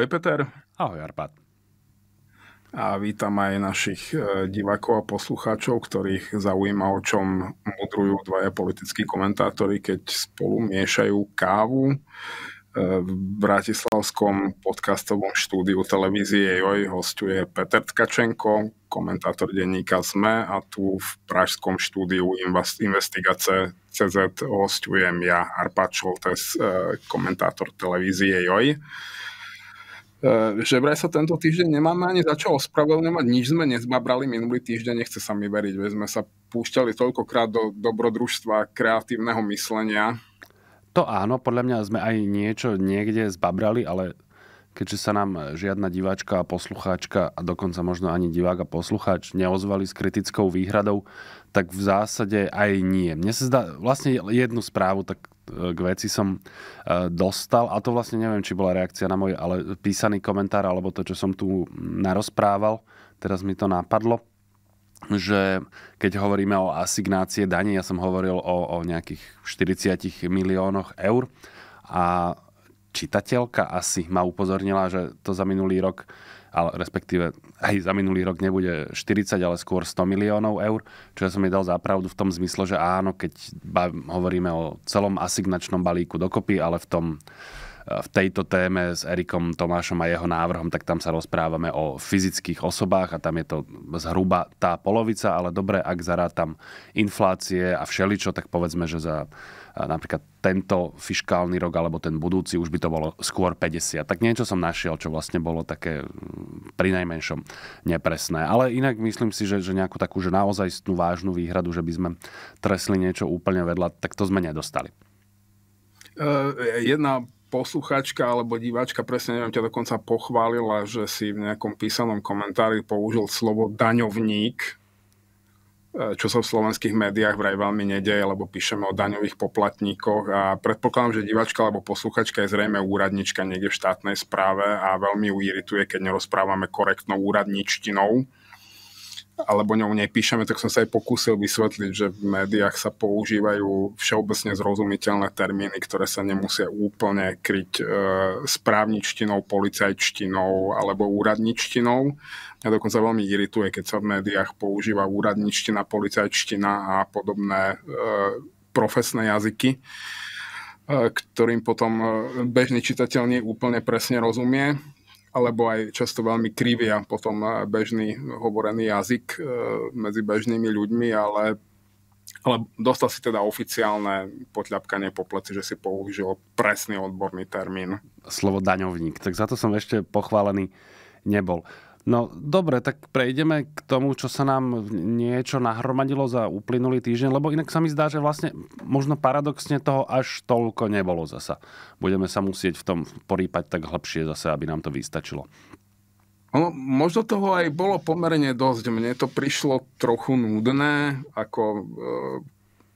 Ahoj Peter. Ahoj Arpad. A vítam aj našich e, divákov a poslucháčov, ktorých zaujíma, o čom mudrujú dvaja politickí komentátori, keď spolu miešajú kávu e, v bratislavskom podcastovom štúdiu televízie Joj hostuje Peter Tkačenko, komentátor denníka ZME a tu v pražskom štúdiu Investigace CZ hostujem ja, Arpad Šoltes, e, komentátor televízie Joj. Eh, že vraj sa tento týždeň nemáme ani za čo ospravedlňovať, nič sme nezbabrali minulý týždeň, nechce sa mi veriť, veď sme sa púšťali toľkokrát do dobrodružstva kreatívneho myslenia. To áno, podľa mňa sme aj niečo niekde zbabrali, ale keďže sa nám žiadna diváčka a poslucháčka a dokonca možno ani divák a poslucháč neozvali s kritickou výhradou, tak v zásade aj nie. Mne sa zdá, vlastne jednu správu, tak k veci som e, dostal, a to vlastne neviem, či bola reakcia na môj ale písaný komentár, alebo to, čo som tu narozprával, teraz mi to napadlo, že keď hovoríme o asignácie daní, ja som hovoril o, o nejakých 40 miliónoch eur a čitateľka asi ma upozornila, že to za minulý rok ale respektíve aj za minulý rok nebude 40, ale skôr 100 miliónov eur, čo ja som jej dal pravdu v tom zmysle, že áno, keď hovoríme o celom asignačnom balíku dokopy, ale v tom v tejto téme s Erikom Tomášom a jeho návrhom, tak tam sa rozprávame o fyzických osobách a tam je to zhruba tá polovica, ale dobre, ak zarátam inflácie a všeličo, tak povedzme, že za napríklad tento fiškálny rok alebo ten budúci už by to bolo skôr 50. Tak niečo som našiel, čo vlastne bolo také mm, pri najmenšom nepresné. Ale inak myslím si, že, že nejakú takú že naozajstnú vážnu výhradu, že by sme tresli niečo úplne vedľa, tak to sme nedostali. E, jedna posluchačka alebo diváčka, presne neviem, ťa dokonca pochválila, že si v nejakom písanom komentári použil slovo daňovník, e, čo sa v slovenských médiách vraj veľmi nedeje, lebo píšeme o daňových poplatníkoch a predpokladám, že diváčka alebo posluchačka je zrejme úradnička niekde v štátnej správe a veľmi ju irituje, keď nerozprávame korektnou úradničtinou alebo ňou nepíšeme, tak som sa aj pokúsil vysvetliť, že v médiách sa používajú všeobecne zrozumiteľné termíny, ktoré sa nemusia úplne kryť e, správničtinou, policajčtinou alebo úradničtinou. Mňa dokonca veľmi irituje, keď sa v médiách používa úradničtina, policajčtina a podobné e, profesné jazyky e, ktorým potom e, bežný čitateľ nie úplne presne rozumie alebo aj často veľmi krivia potom e, bežný hovorený jazyk e, medzi bežnými ľuďmi, ale, ale dostal si teda oficiálne potľapkanie po pleci, že si použil presný odborný termín. Slovo daňovník, tak za to som ešte pochválený nebol. No dobre, tak prejdeme k tomu, čo sa nám niečo nahromadilo za uplynulý týždeň, lebo inak sa mi zdá, že vlastne možno paradoxne toho až toľko nebolo zasa. Budeme sa musieť v tom porýpať tak hlbšie zase, aby nám to vystačilo. No, možno toho aj bolo pomerne dosť. Mne to prišlo trochu nudné, ako e,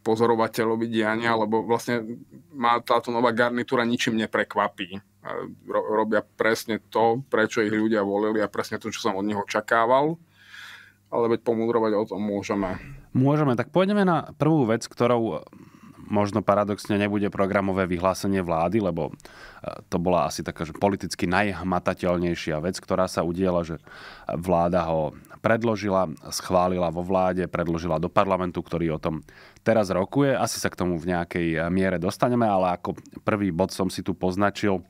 pozorovateľovi diania, lebo vlastne má táto nová garnitúra ničím neprekvapí a ro- robia presne to, prečo ich ľudia volili a presne to, čo som od nich očakával. Ale veď pomudrovať o tom môžeme. Môžeme, tak pôjdeme na prvú vec, ktorou e, možno paradoxne nebude programové vyhlásenie vlády, lebo e, to bola asi taká že politicky najhmatateľnejšia vec, ktorá sa udiela, že vláda ho predložila, schválila vo vláde, predložila do parlamentu, ktorý o tom teraz rokuje. Asi sa k tomu v nejakej miere dostaneme, ale ako prvý bod som si tu poznačil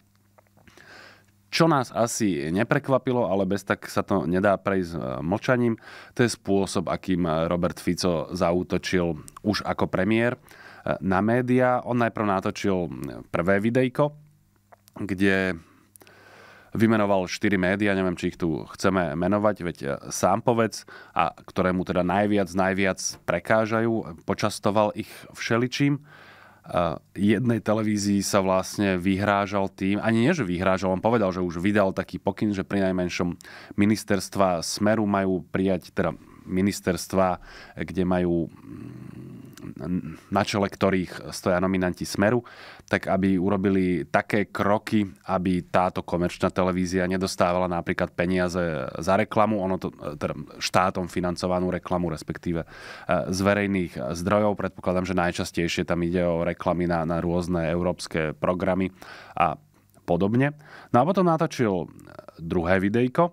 čo nás asi neprekvapilo, ale bez tak sa to nedá prejsť e, mlčaním, to je spôsob, akým e, Robert Fico zautočil už ako premiér e, na médiá. On najprv natočil prvé videjko, kde vymenoval štyri médiá, neviem, či ich tu chceme menovať, veď sám povedz, a ktorému teda najviac, najviac prekážajú, počastoval ich všeličím jednej televízii sa vlastne vyhrážal tým, ani nie, že vyhrážal, on povedal, že už vydal taký pokyn, že pri najmenšom ministerstva Smeru majú prijať, teda ministerstva, kde majú mm, na čele ktorých stoja nominanti Smeru, tak aby urobili také kroky, aby táto komerčná televízia nedostávala napríklad peniaze za reklamu, ono to, teda štátom financovanú reklamu, respektíve e, z verejných zdrojov. Predpokladám, že najčastejšie tam ide o reklamy na, na rôzne európske programy a podobne. No a potom natočil druhé videjko,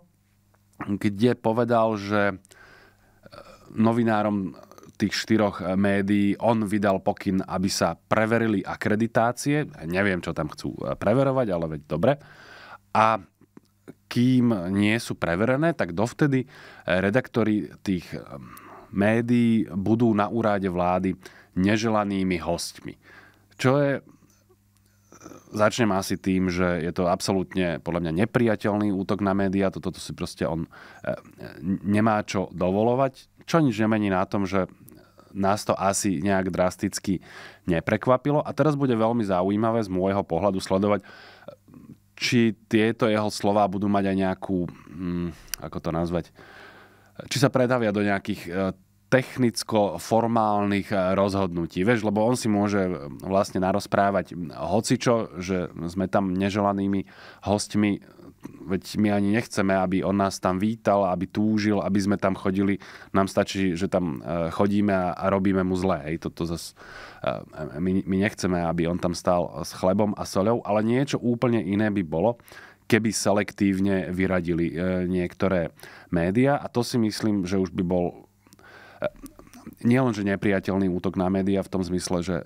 kde povedal, že e, novinárom tých štyroch eh, médií on vydal pokyn, aby sa preverili akreditácie. Neviem, čo tam chcú eh, preverovať, ale veď dobre. A kým nie sú preverené, tak dovtedy eh, redaktori tých médií budú na úrade vlády neželanými hostmi. Čo je začnem asi tým, že je to absolútne podľa mňa nepriateľný útok na médiá, toto si proste on nemá čo dovolovať, čo nič nemení na tom, že nás to asi nejak drasticky neprekvapilo. A teraz bude veľmi zaujímavé z môjho pohľadu sledovať, či tieto jeho slová budú mať aj nejakú, hm, ako to nazvať, či sa predavia do nejakých e, technicko-formálnych e, rozhodnutí. Vieš, lebo on si môže e, vlastne narozprávať hocičo, že sme tam neželanými hostmi veď my ani nechceme, aby on nás tam vítal, aby túžil, aby sme tam chodili. Nám stačí, že tam e, chodíme a, robíme mu zlé. Hej. Toto zas, e, my, my nechceme, aby on tam stál s chlebom a soľou, ale niečo úplne iné by bolo, keby selektívne vyradili e, niektoré médiá a to si myslím, že už by bol nielenže nepriateľný útok na médiá v tom zmysle, že e,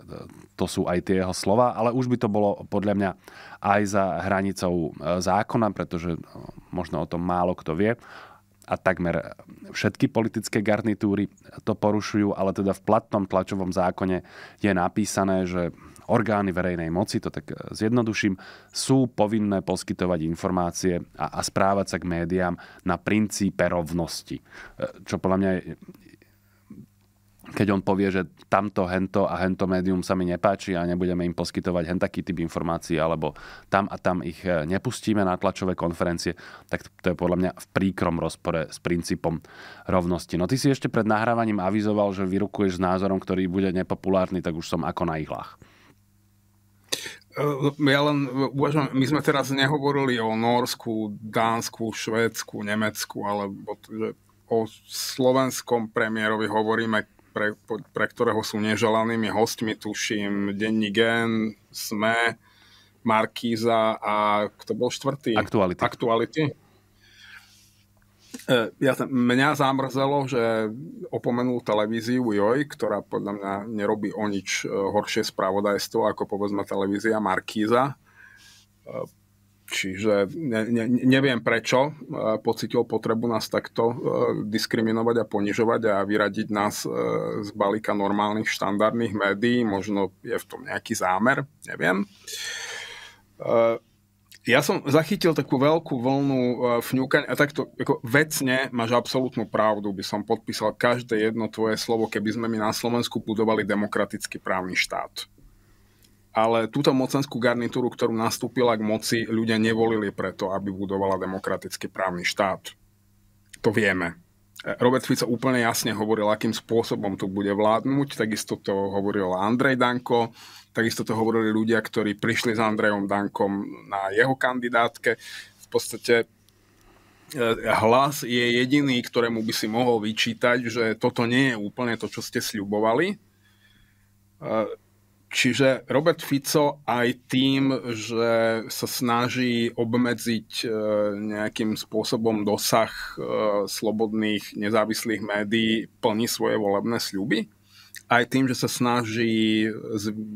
to sú aj tie jeho slova, ale už by to bolo podľa mňa aj za hranicou e, zákona, pretože e, možno o tom málo kto vie a takmer všetky politické garnitúry to porušujú, ale teda v platnom tlačovom zákone je napísané, že orgány verejnej moci, to tak zjednoduším, sú povinné poskytovať informácie a, a správať sa k médiám na princípe rovnosti. Čo podľa mňa keď on povie, že tamto, hento a hento médium sa mi nepáči a nebudeme im poskytovať hen taký typ informácií, alebo tam a tam ich eh, nepustíme na tlačové konferencie, tak to je podľa mňa v príkrom rozpore s princípom rovnosti. No ty si ešte pred nahrávaním avizoval, že vyrukuješ s názorom, ktorý bude nepopulárny, tak už som ako na ihlách. Eh, no, ja len eh, uvažujem, my sme teraz nehovorili o Norsku, Dánsku, Švédsku, Nemecku, alebo že o slovenskom premiérovi hovoríme, pre, pre ktorého sú neželanými hostmi, tuším, Denní gen, SME, Markíza a kto bol štvrtý? Aktuality. Aktuality. E, ja, mňa zamrzelo, že opomenul televíziu Joj, ktorá podľa mňa nerobí o nič e, horšie spravodajstvo ako povedzme televízia Markíza. E, Čiže ne, ne, neviem prečo pocitil potrebu nás takto e, diskriminovať a ponižovať a vyradiť nás e, z balíka normálnych štandardných médií. Možno je v tom nejaký zámer, neviem. E, ja som zachytil takú veľkú vlnu fňúkaň a takto ako vecne máš absolútnu pravdu, by som podpísal každé jedno tvoje slovo, keby sme my na Slovensku budovali demokratický právny štát ale túto mocenskú garnitúru, ktorú nastúpila k moci, ľudia nevolili preto, aby budovala demokratický právny štát. To vieme. Robert Fico úplne jasne hovoril, akým spôsobom tu bude vládnuť, takisto to hovoril Andrej Danko, takisto to hovorili ľudia, ktorí prišli s Andrejom Dankom na jeho kandidátke. V podstate e, hlas je jediný, ktorému by si mohol vyčítať, že toto nie je úplne to, čo ste sľubovali. E, Čiže Robert Fico aj tým, že sa snaží obmedziť e, nejakým spôsobom dosah e, slobodných nezávislých médií, plní svoje volebné sľuby? aj tým, že sa snaží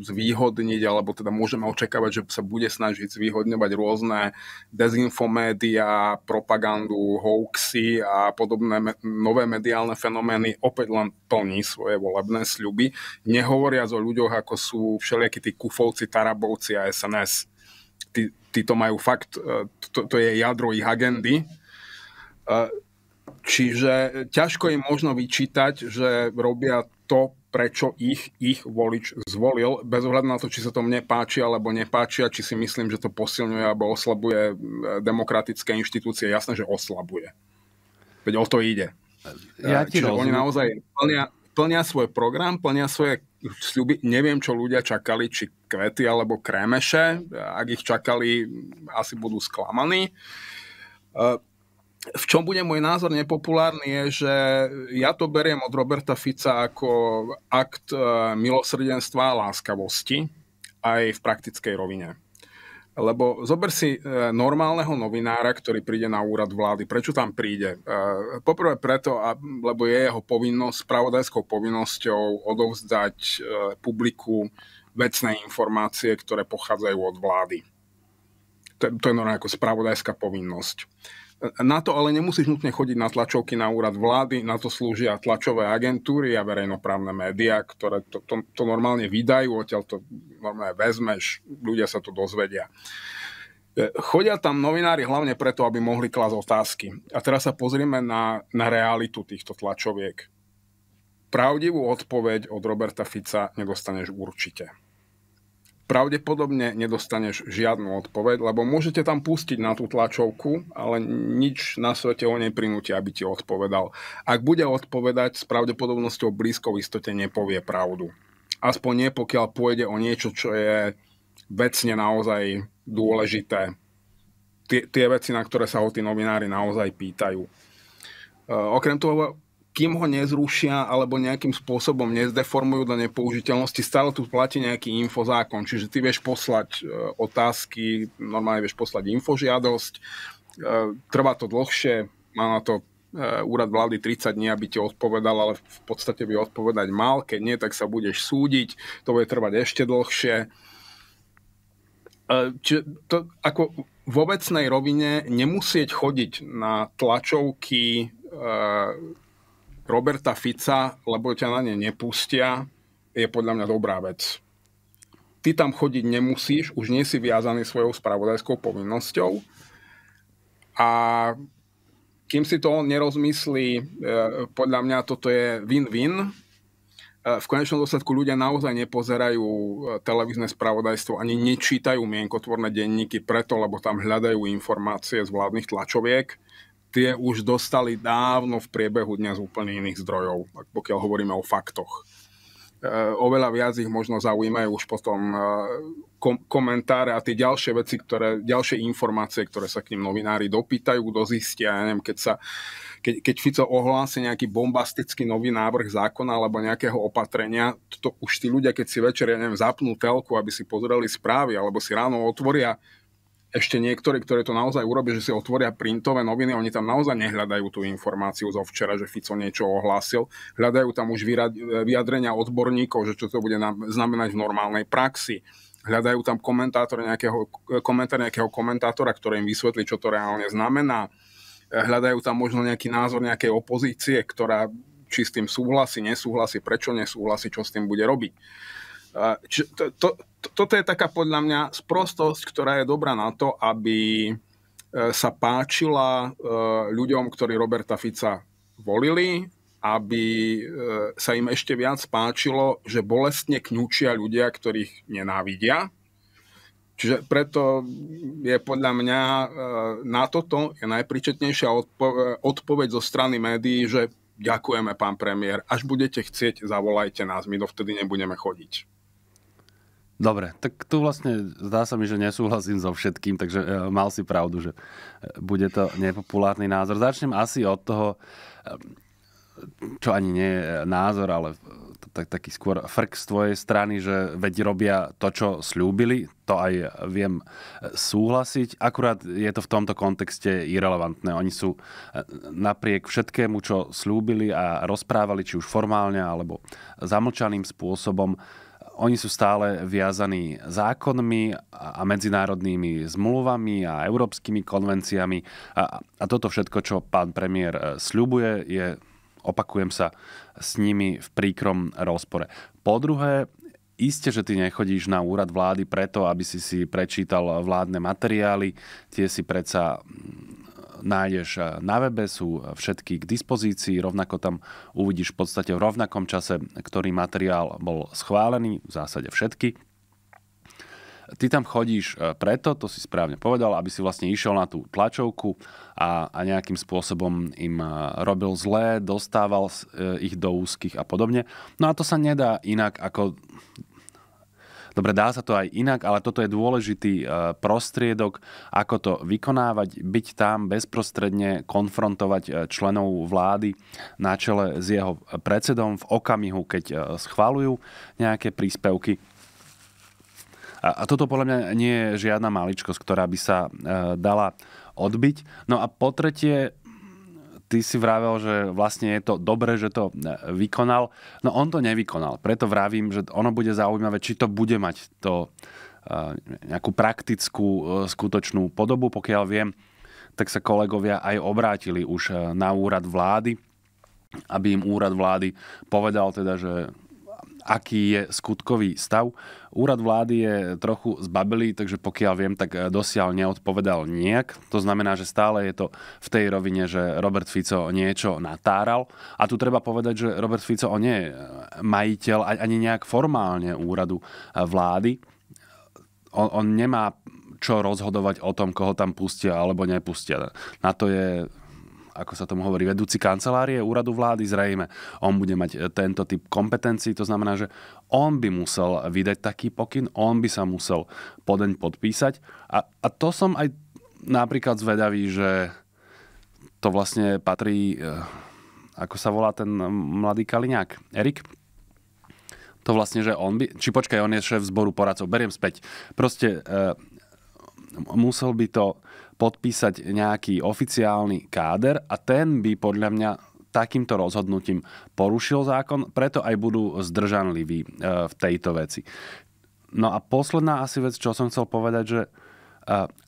zvýhodniť, alebo teda môžeme očakávať, že sa bude snažiť zvýhodňovať rôzne dezinfomédia, propagandu, hoaxy a podobné me- nové mediálne fenomény, opäť len plní svoje volebné sľuby, nehovoriac o ľuďoch, ako sú všelijakí tí kufovci, tarabovci a SNS. Tí, tí to majú fakt, e, to, to je jadro ich agendy. E, čiže ťažko im možno vyčítať, že robia to, prečo ich, ich volič zvolil, bez ohľadu na to, či sa to mne páči alebo nepáči a či si myslím, že to posilňuje alebo oslabuje e, demokratické inštitúcie. Jasné, že oslabuje. Veď o to ide. Ja e, ti Čiže rozumiem. oni naozaj plnia, plnia svoj program, plnia svoje sľuby. Neviem, čo ľudia čakali, či kvety alebo krémeše. E, ak ich čakali, asi budú sklamaní v čom bude môj názor nepopulárny, je, že ja to beriem od Roberta Fica ako akt e, milosrdenstva a láskavosti aj v praktickej rovine. Lebo zober si e, normálneho novinára, ktorý príde na úrad vlády. Prečo tam príde? E, poprvé preto, lebo je jeho povinnosť, spravodajskou povinnosťou odovzdať publiku vecné informácie, ktoré pochádzajú od vlády. To je, to je normálne ako spravodajská povinnosť. Na to ale nemusíš nutne chodiť na tlačovky na úrad vlády, na to slúžia tlačové agentúry a verejnoprávne médiá, ktoré to, to, to normálne vydajú, odtiaľ to normálne vezmeš, ľudia sa to dozvedia. E, chodia tam novinári hlavne preto, aby mohli klásť otázky. A teraz sa pozrieme na, na realitu týchto tlačoviek. Pravdivú odpoveď od Roberta Fica nedostaneš určite pravdepodobne nedostaneš žiadnu odpoveď, lebo môžete tam pustiť na tú tlačovku, ale nič na svete ho neprinúti, aby ti odpovedal. Ak bude odpovedať, s pravdepodobnosťou blízko v istote nepovie pravdu. Aspoň nie, pokiaľ pôjde o niečo, čo je vecne naozaj dôležité. Tie, tie veci, na ktoré sa ho tí novinári naozaj pýtajú. E, okrem toho, kým ho nezrušia alebo nejakým spôsobom nezdeformujú do nepoužiteľnosti, stále tu platí nejaký infozákon. Čiže ty vieš poslať e, otázky, normálne vieš poslať infožiadosť, e, trvá to dlhšie, má na to e, úrad vlády 30 dní, aby ti odpovedal, ale v podstate by odpovedať mal, keď nie, tak sa budeš súdiť, to bude trvať ešte dlhšie. Čiže to ako v obecnej rovine nemusieť chodiť na tlačovky Roberta Fica, lebo ťa na ne nepustia, je podľa mňa dobrá vec. Ty tam chodiť nemusíš, už nie si viazaný svojou spravodajskou povinnosťou. A kým si to nerozmyslí, e, podľa mňa toto je win-win. E, v konečnom dôsledku ľudia naozaj nepozerajú e, televízne spravodajstvo, ani nečítajú mienkotvorné denníky preto, lebo tam hľadajú informácie z vládnych tlačoviek tie už dostali dávno v priebehu dňa z úplne iných zdrojov, pokiaľ hovoríme o faktoch. E, oveľa viac ich možno zaujímajú už potom e, kom- komentáre a tie ďalšie veci, ktoré, ďalšie informácie, ktoré sa k ním novinári dopýtajú, dozistia. Ja neviem, keď, sa, keď, keď Fico ohlási nejaký bombastický nový návrh zákona alebo nejakého opatrenia, to, to už tí ľudia, keď si večer, ja neviem, zapnú telku, aby si pozreli správy, alebo si ráno otvoria ešte niektorí, ktoré to naozaj urobia, že si otvoria printové noviny, oni tam naozaj nehľadajú tú informáciu zo včera, že Fico niečo ohlásil. Hľadajú tam už vyjadrenia odborníkov, že čo to bude znamenať v normálnej praxi. Hľadajú tam komentátor nejakého, komentár nejakého komentátora, ktorý im vysvetlí, čo to reálne znamená. Hľadajú tam možno nejaký názor nejakej opozície, ktorá či s tým súhlasí, nesúhlasí, prečo nesúhlasí, čo s tým bude robiť. to, to, toto je taká podľa mňa sprostosť, ktorá je dobrá na to, aby e, sa páčila e, ľuďom, ktorí Roberta Fica volili, aby e, sa im ešte viac páčilo, že bolestne kňúčia ľudia, ktorých nenávidia. Čiže preto je podľa mňa na toto je najpričetnejšia odpo- odpoveď zo strany médií, že ďakujeme, pán premiér, až budete chcieť, zavolajte nás, my dovtedy nebudeme chodiť. Dobre, tak tu vlastne zdá sa mi, že nesúhlasím so všetkým, takže e, mal si pravdu, že e, bude to nepopulárny názor. Začnem asi od toho, e, čo ani nie je názor, ale tak, taký skôr frk z tvojej strany, že veď robia to, čo slúbili, to aj viem súhlasiť. Akurát je to v tomto kontexte irrelevantné. Oni sú napriek všetkému, čo slúbili a rozprávali, či už formálne alebo zamlčaným spôsobom, oni sú stále viazaní zákonmi a medzinárodnými zmluvami a európskymi konvenciami. A, a toto všetko, čo pán premiér e, sľubuje, je, opakujem sa, s nimi v príkrom rozpore. Po druhé, Isté, že ty nechodíš na úrad vlády preto, aby si si prečítal vládne materiály, tie si predsa nájdeš eh, na webe, sú eh, všetky k dispozícii, rovnako tam uvidíš v podstate v rovnakom čase, ktorý materiál bol schválený, v zásade všetky. Ty tam chodíš eh, preto, to si správne povedal, aby si vlastne išiel na tú tlačovku a, a nejakým spôsobom im robil zlé, dostával ich do úzkých a podobne. No a to sa nedá inak, ako Dobre, dá sa to aj inak, ale toto je dôležitý e, prostriedok, ako to vykonávať, byť tam bezprostredne, konfrontovať e, členov vlády na čele s jeho predsedom v okamihu, keď e, schvalujú nejaké príspevky. A, toto podľa mňa nie je žiadna maličkosť, ktorá by sa dala odbiť. No a po tretie, ty si vravel, že vlastne je to dobre, že to e, vykonal. No on to nevykonal, preto vravím, že ono bude zaujímavé, či to bude mať to e, nejakú praktickú e, skutočnú podobu, pokiaľ viem, tak sa kolegovia aj obrátili už na úrad vlády, aby im úrad vlády povedal teda, že aký je skutkový stav. Úrad vlády je trochu zbabelý, takže pokiaľ viem, tak eh, dosiaľ neodpovedal nejak. To znamená, že stále je to v tej rovine, že Robert Fico niečo natáral. A tu treba povedať, že Robert Fico on nie je eh, majiteľ ani nejak formálne úradu eh, vlády. On, on nemá čo rozhodovať o tom, koho tam pustia alebo nepustia. Na to je ako sa tomu hovorí, vedúci kancelárie úradu vlády, zrejme on bude mať e, tento typ kompetencií, to znamená, že on by musel vydať taký pokyn, on by sa musel podeň podpísať a, a to som aj napríklad zvedavý, že to vlastne patrí, e, ako sa volá ten mladý Kaliňák, Erik? To vlastne, že on by... Či počkaj, on je šéf zboru poradcov, beriem späť. Proste e, musel by to podpísať nejaký oficiálny káder a ten by podľa mňa takýmto rozhodnutím porušil zákon, preto aj budú zdržanliví e, v tejto veci. No a posledná asi vec, čo som chcel povedať, že e,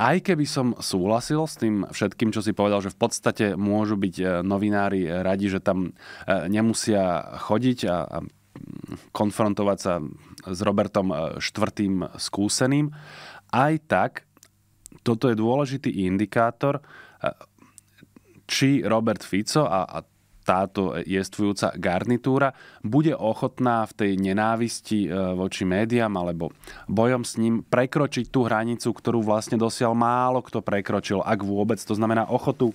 aj keby som súhlasil s tým všetkým, čo si povedal, že v podstate môžu byť e, novinári radi, že tam nemusia chodiť a konfrontovať sa s Robertom IV. skúseným, aj tak toto je dôležitý indikátor, e, či Robert Fico a, a táto jestvujúca garnitúra bude ochotná v tej nenávisti e, voči médiám alebo bojom s ním prekročiť tú hranicu, ktorú vlastne dosiaľ málo kto prekročil, ak vôbec. To znamená ochotu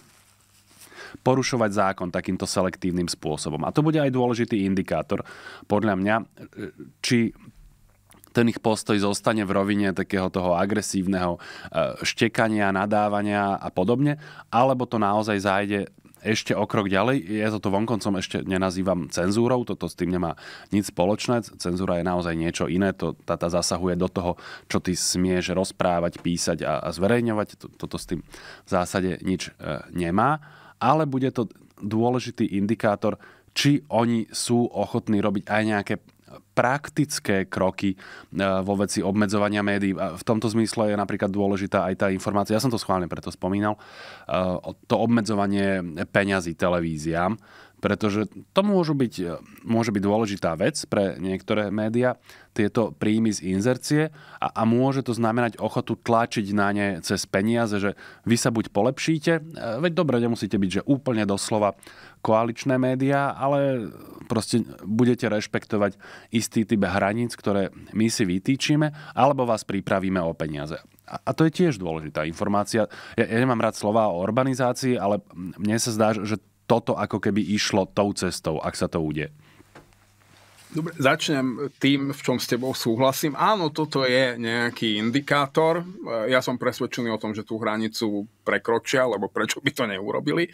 porušovať zákon takýmto selektívnym spôsobom. A to bude aj dôležitý indikátor, podľa mňa, e, či ten ich postoj zostane v rovine takého toho agresívneho e, štekania, nadávania a podobne, alebo to naozaj zájde ešte o krok ďalej. Ja to vonkoncom ešte nenazývam cenzúrou, toto s tým nemá nič spoločné. Cenzúra je naozaj niečo iné, to, tá, tá zasahuje do toho, čo ty smieš rozprávať, písať a, a zverejňovať. Toto s tým v zásade nič e, nemá, ale bude to dôležitý indikátor, či oni sú ochotní robiť aj nejaké praktické kroky e, vo veci obmedzovania médií. V tomto zmysle je napríklad dôležitá aj tá informácia, ja som to schválne preto spomínal, e, to obmedzovanie peňazí televíziám, pretože to môžu byť, e, môže byť dôležitá vec pre niektoré médiá, tieto príjmy z inzercie a, a môže to znamenať ochotu tlačiť na ne cez peniaze, že vy sa buď polepšíte, e, veď dobre, nemusíte byť, že úplne doslova koaličné médiá, ale proste budete rešpektovať istý typ hraníc, ktoré my si vytýčime, alebo vás pripravíme o peniaze. A to je tiež dôležitá informácia. Ja, ja nemám rád slova o urbanizácii, ale mne sa zdá, že toto ako keby išlo tou cestou, ak sa to ude? Dobre, začnem tým, v čom s tebou súhlasím. Áno, toto je nejaký indikátor. E, ja som presvedčený o tom, že tú hranicu prekročia, lebo prečo by to neurobili. E,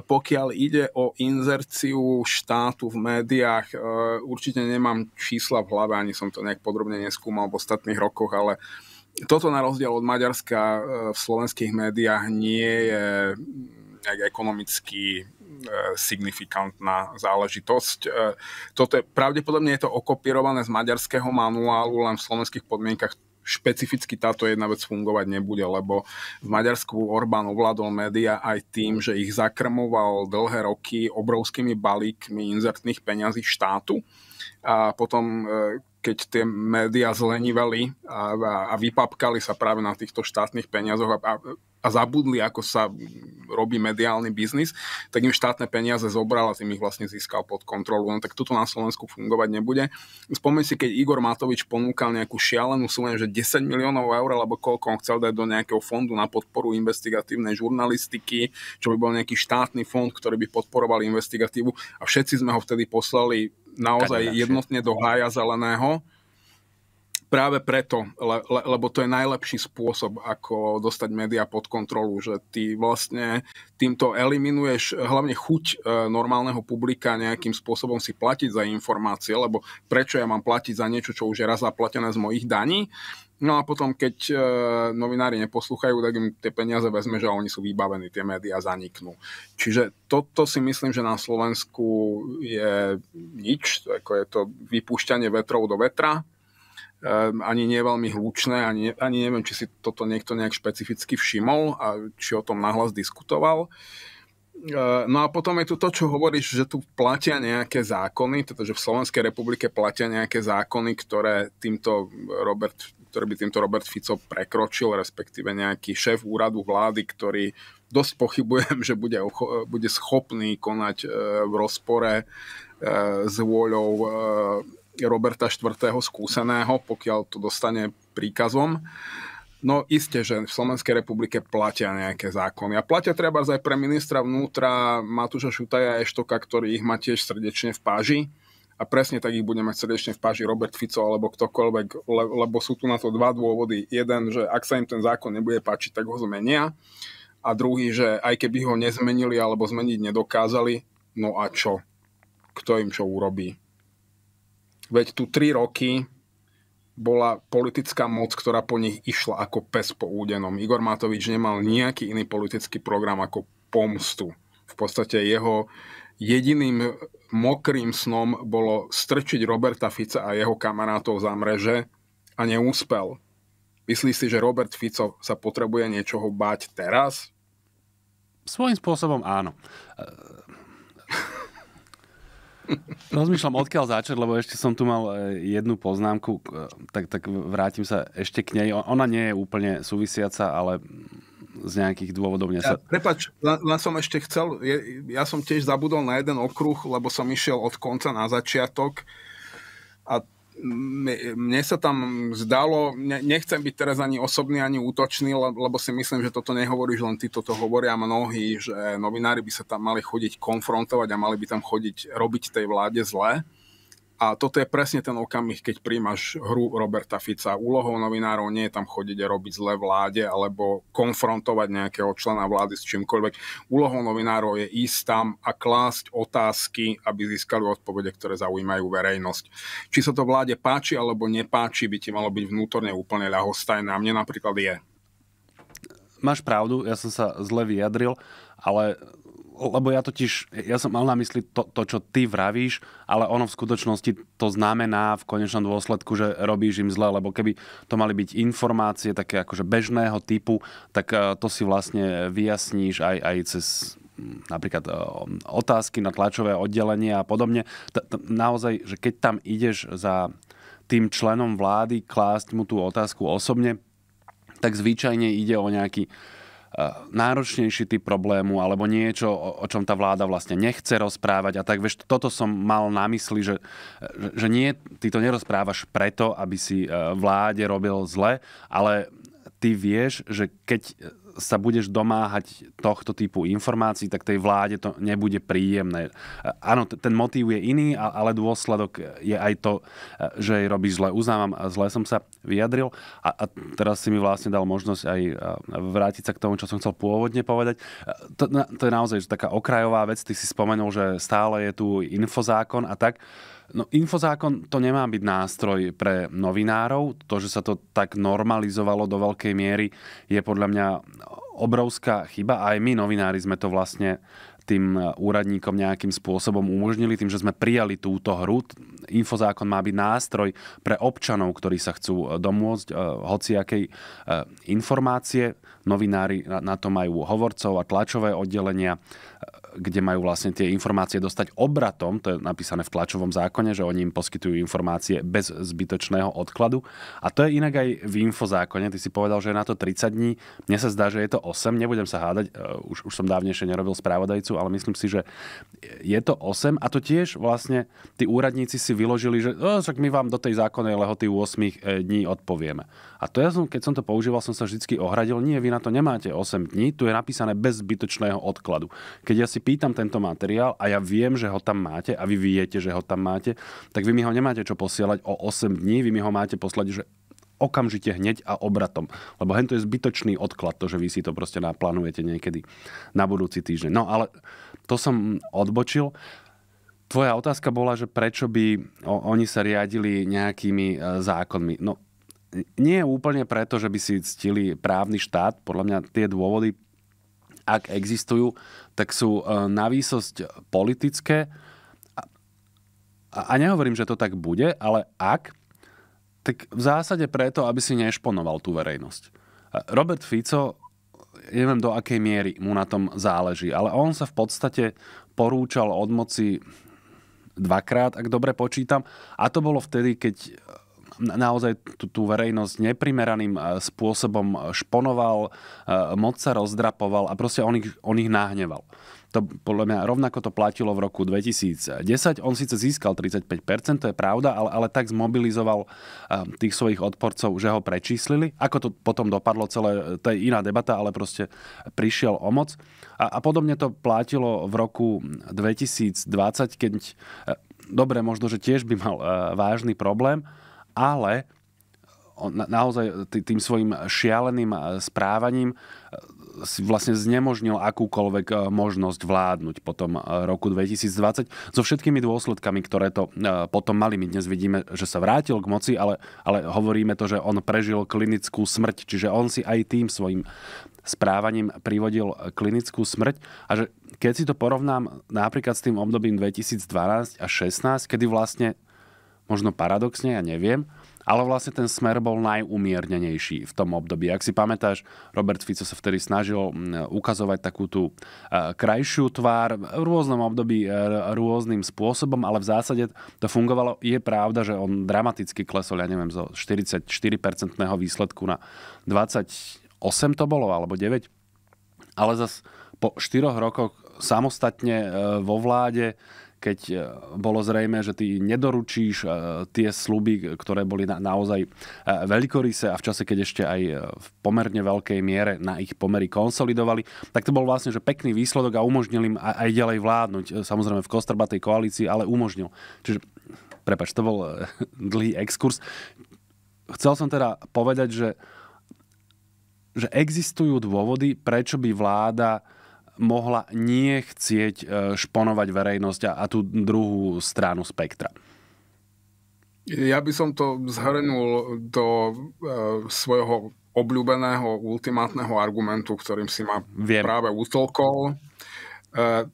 pokiaľ ide o inzerciu štátu v médiách, e, určite nemám čísla v hlave, ani som to nejak podrobne neskúmal v ostatných rokoch, ale toto na rozdiel od Maďarska v slovenských médiách nie je nejak ekonomicky e, signifikantná záležitosť. E, toto je, pravdepodobne je to okopírované z maďarského manuálu, len v slovenských podmienkach špecificky táto jedna vec fungovať nebude, lebo v Maďarsku Orbán ovládol média aj tým, že ich zakrmoval dlhé roky obrovskými balíkmi inzertných peňazí štátu a potom e, keď tie médiá zlenivali a, a, a vypapkali sa práve na týchto štátnych peniazoch a, a, a zabudli, ako sa robí mediálny biznis, tak im štátne peniaze zobral a tým ich vlastne získal pod kontrolu. No tak toto na Slovensku fungovať nebude. Spomeň si, keď Igor Matovič ponúkal nejakú šialenú sumu, že 10 miliónov eur, alebo koľko on chcel dať do nejakého fondu na podporu investigatívnej žurnalistiky, čo by bol nejaký štátny fond, ktorý by podporoval investigatívu a všetci sme ho vtedy poslali naozaj jednotne do hája zeleného práve preto, le, le, lebo to je najlepší spôsob, ako dostať médiá pod kontrolu, že ty vlastne týmto eliminuješ hlavne chuť e, normálneho publika nejakým spôsobom si platiť za informácie, lebo prečo ja mám platiť za niečo, čo už je raz zaplatené z mojich daní, No a potom, keď e, novinári neposlúchajú, tak im tie peniaze vezme, že oni sú vybavení, tie médiá zaniknú. Čiže toto si myslím, že na Slovensku je nič, ako je to vypúšťanie vetrov do vetra. Ehm, ani nie veľmi hlučné, ani, ani neviem, či si toto niekto nejak špecificky všimol a či o tom nahlas diskutoval. Ehm, no a potom je tu to, čo hovoríš, že tu platia nejaké zákony, teda že v Slovenskej republike platia nejaké zákony, ktoré, týmto Robert, ktoré by týmto Robert Fico prekročil, respektíve nejaký šéf úradu vlády, ktorý dosť pochybujem, že bude, bude schopný konať ehm, v rozpore s vôľou Roberta IV. skúseného, pokiaľ to dostane príkazom. No iste, že v Slovenskej republike platia nejaké zákony. A platia treba aj pre ministra vnútra Matúša Šutaja a Eštoka, ktorý ich má tiež srdečne v páži. A presne tak ich bude mať srdečne v páži Robert Fico alebo ktokoľvek, le, lebo sú tu na to dva dôvody. Jeden, že ak sa im ten zákon nebude páčiť, tak ho zmenia. A druhý, že aj keby ho nezmenili alebo zmeniť nedokázali, no a čo? Kto im čo urobí? Veď tu tri roky bola politická moc, ktorá po nich išla ako pes po údenom. Igor Matovič nemal nejaký iný politický program ako pomstu. V podstate jeho jediným mokrým snom bolo strčiť Roberta Fica a jeho kamarátov za mreže a neúspel. Myslí si, že Robert Fico sa potrebuje niečoho báť teraz? Svojím spôsobom áno. Rozmýšľam, odkiaľ začať, lebo ešte som tu mal e, jednu poznámku, e, tak, tak vrátim sa ešte k nej. Ona nie je úplne súvisiaca, ale z nejakých dôvodov nie sa... Ja, prepač, len, som ešte chcel, ja, ja som tiež zabudol na jeden okruh, lebo som išiel od konca na začiatok mne sa tam zdalo, nechcem byť teraz ani osobný, ani útočný, lebo si myslím, že toto nehovoríš len ty, toto hovoria mnohí, že novinári by sa tam mali chodiť konfrontovať a mali by tam chodiť robiť tej vláde zle. A toto je presne ten okamih, keď príjmaš hru Roberta Fica. Úlohou novinárov nie je tam chodiť a robiť zle vláde alebo konfrontovať nejakého člena vlády s čímkoľvek. Úlohou novinárov je ísť tam a klásť otázky, aby získali odpovede, ktoré zaujímajú verejnosť. Či sa to vláde páči alebo nepáči, by ti malo byť vnútorne úplne ľahostajné. A mne napríklad je. Máš pravdu, ja som sa zle vyjadril, ale lebo ja totiž, ja som mal na mysli to, to, čo ty vravíš, ale ono v skutočnosti to znamená v konečnom dôsledku, že robíš im zle, lebo keby to mali byť informácie také akože bežného typu, tak e, to si vlastne vyjasníš aj, aj cez mm, napríklad e, otázky na tlačové oddelenie a podobne. Naozaj, že keď tam ideš za tým členom vlády klásť mu tú otázku osobne, tak zvyčajne ide o nejaký uh, E, náročnejší typ problému alebo niečo, o, čom tá vláda vlastne nechce rozprávať a tak, vieš, toto som mal na mysli, že, že nie, ty to nerozprávaš preto, aby si e, vláde robil zle, ale ty vieš, že keď sa budeš domáhať tohto typu informácií, tak tej vláde to nebude príjemné. Áno, ten motív je iný, ale dôsledok je aj to, že jej robí zle. Uznávam, zle som sa vyjadril a, a teraz si mi vlastne dal možnosť aj vrátiť sa k tomu, čo som chcel pôvodne povedať. To, to je naozaj taká okrajová vec, ty si spomenul, že stále je tu infozákon a tak. No infozákon to nemá byť nástroj pre novinárov. To, že sa to tak normalizovalo do veľkej miery, je podľa mňa obrovská chyba. Aj my, novinári, sme to vlastne tým úradníkom nejakým spôsobom umožnili, tým, že sme prijali túto hru. Infozákon má byť nástroj pre občanov, ktorí sa chcú domôcť eh, hociakej eh, informácie. Novinári na to majú hovorcov a tlačové oddelenia kde majú vlastne tie informácie dostať obratom, to je napísané v tlačovom zákone, že oni im poskytujú informácie bez zbytočného odkladu. A to je inak aj v infozákone, ty si povedal, že je na to 30 dní, mne sa zdá, že je to 8, nebudem sa hádať, e, už, už som dávnejšie nerobil správodajcu, ale myslím si, že je to 8 a to tiež vlastne tí úradníci si vyložili, že no, však my vám do tej zákonnej lehoty u 8 e, dní odpovieme. A to ja som, keď som to používal, som sa vždy ohradil, nie, vy na to nemáte 8 dní, tu je napísané bez zbytočného odkladu. Keď ja si pýtam tento materiál a ja viem, že ho tam máte a vy viete, že ho tam máte, tak vy mi ho nemáte čo posielať o 8 dní, vy mi ho máte poslať, že okamžite hneď a obratom. Lebo to je zbytočný odklad, to, že vy si to proste naplánujete niekedy na budúci týždeň. No ale to som odbočil. Tvoja otázka bola, že prečo by oni sa riadili nejakými e, zákonmi. No nie je úplne preto, že by si ctili právny štát. Podľa mňa tie dôvody, ak existujú, tak sú e, na výsosť politické. A, a nehovorím, že to tak bude, ale ak, tak v zásade preto, aby si nešponoval tú verejnosť. E, Robert Fico, neviem do akej miery mu na tom záleží, ale on sa v podstate porúčal od moci dvakrát, ak dobre počítam. A to bolo vtedy, keď naozaj tú, tú verejnosť neprimeraným eh, spôsobom eh, šponoval, eh, moc sa rozdrapoval a proste on ich, on ich nahneval. To podľa mňa rovnako to platilo v roku 2010. On síce získal 35%, to je pravda, ale, ale tak zmobilizoval tých svojich odporcov, že ho prečíslili. Ako to potom dopadlo celé, to je iná debata, ale proste prišiel o moc. A, a podobne to platilo v roku 2020, keď dobre, možno, že tiež by mal vážny problém, ale na, naozaj tým svojim šialeným e, správaním e, si vlastne znemožnil akúkoľvek e, možnosť vládnuť po tom roku 2020 so všetkými dôsledkami, ktoré to potom mali. My dnes vidíme, že sa vrátil k moci, ale, ale hovoríme to, že on prežil klinickú smrť, čiže on si aj tým svojim správaním privodil klinickú smrť a že keď si to porovnám napríklad s tým obdobím 2012 a 16, kedy vlastne možno paradoxne, ja neviem, ale vlastne ten smer bol najumiernenejší v tom období. Ak si pamätáš, Robert Fico sa vtedy snažil ukazovať takú tú e, krajšiu tvár v rôznom období e, rôznym spôsobom, ale v zásade to fungovalo. Je pravda, že on dramaticky klesol, ja neviem, zo 44-percentného výsledku na 28 to bolo, alebo 9. Ale zas po 4 rokoch samostatne e, vo vláde keď e, bolo zrejme, že ty nedoručíš e, tie sluby, ktoré boli na, naozaj e, veľkoryse a v čase, keď ešte aj v pomerne veľkej miere na ich pomery konsolidovali, tak to bol vlastne že pekný výsledok a umožnil im aj ďalej vládnuť. Samozrejme v kostrbatej koalícii, ale umožnil. Čiže, prepač, to bol dlhý exkurs. Chcel som teda povedať, že že existujú dôvody, prečo by vláda mohla nie chcieť e, šponovať verejnosť a, a tú druhú stranu spektra? Ja by som to zhrnul do e, svojho obľúbeného ultimátneho argumentu, ktorým si ma Viem. práve utolkol. E,